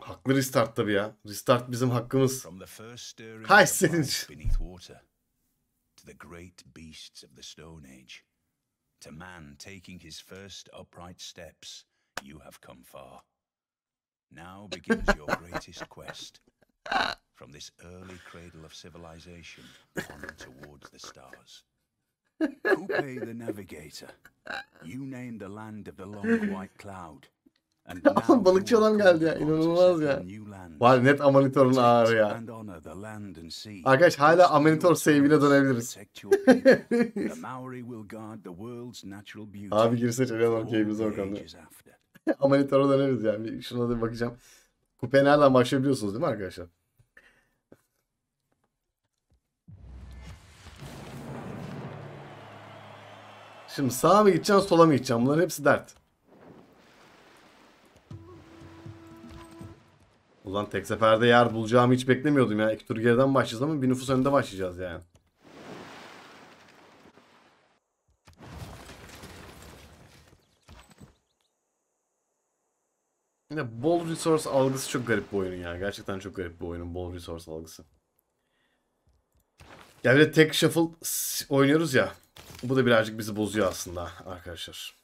Haklı restart tabii ya. Restart bizim hakkımız. Hay senin to man taking his first upright steps, you have come far. Now begins your greatest quest. From this early cradle of civilization on towards the stars. Coupe the Navigator. You named the land of the long white cloud. Adam balıkçı adam geldi ya inanılmaz ya. Var net Amanitor'un ağır ya. Arkadaş hala Amanitor save'ine dönebiliriz. Abi girse çok adam keyfimize bakalım. Amanitor'a döneriz yani. Şuna da bakacağım. Kupe nereden başlayabiliyorsunuz değil mi arkadaşlar? Şimdi sağa mı gideceğim sola mı gideceğim? Bunların hepsi dert. Ulan tek seferde yer bulacağımı hiç beklemiyordum ya. İki geriden başlayacağız ama bir nüfus önünde başlayacağız yani. Yine bol resource algısı çok garip bu oyunun ya. Gerçekten çok garip bu oyunun bol resource algısı. Ya bir de tek shuffle oynuyoruz ya. Bu da birazcık bizi bozuyor aslında arkadaşlar.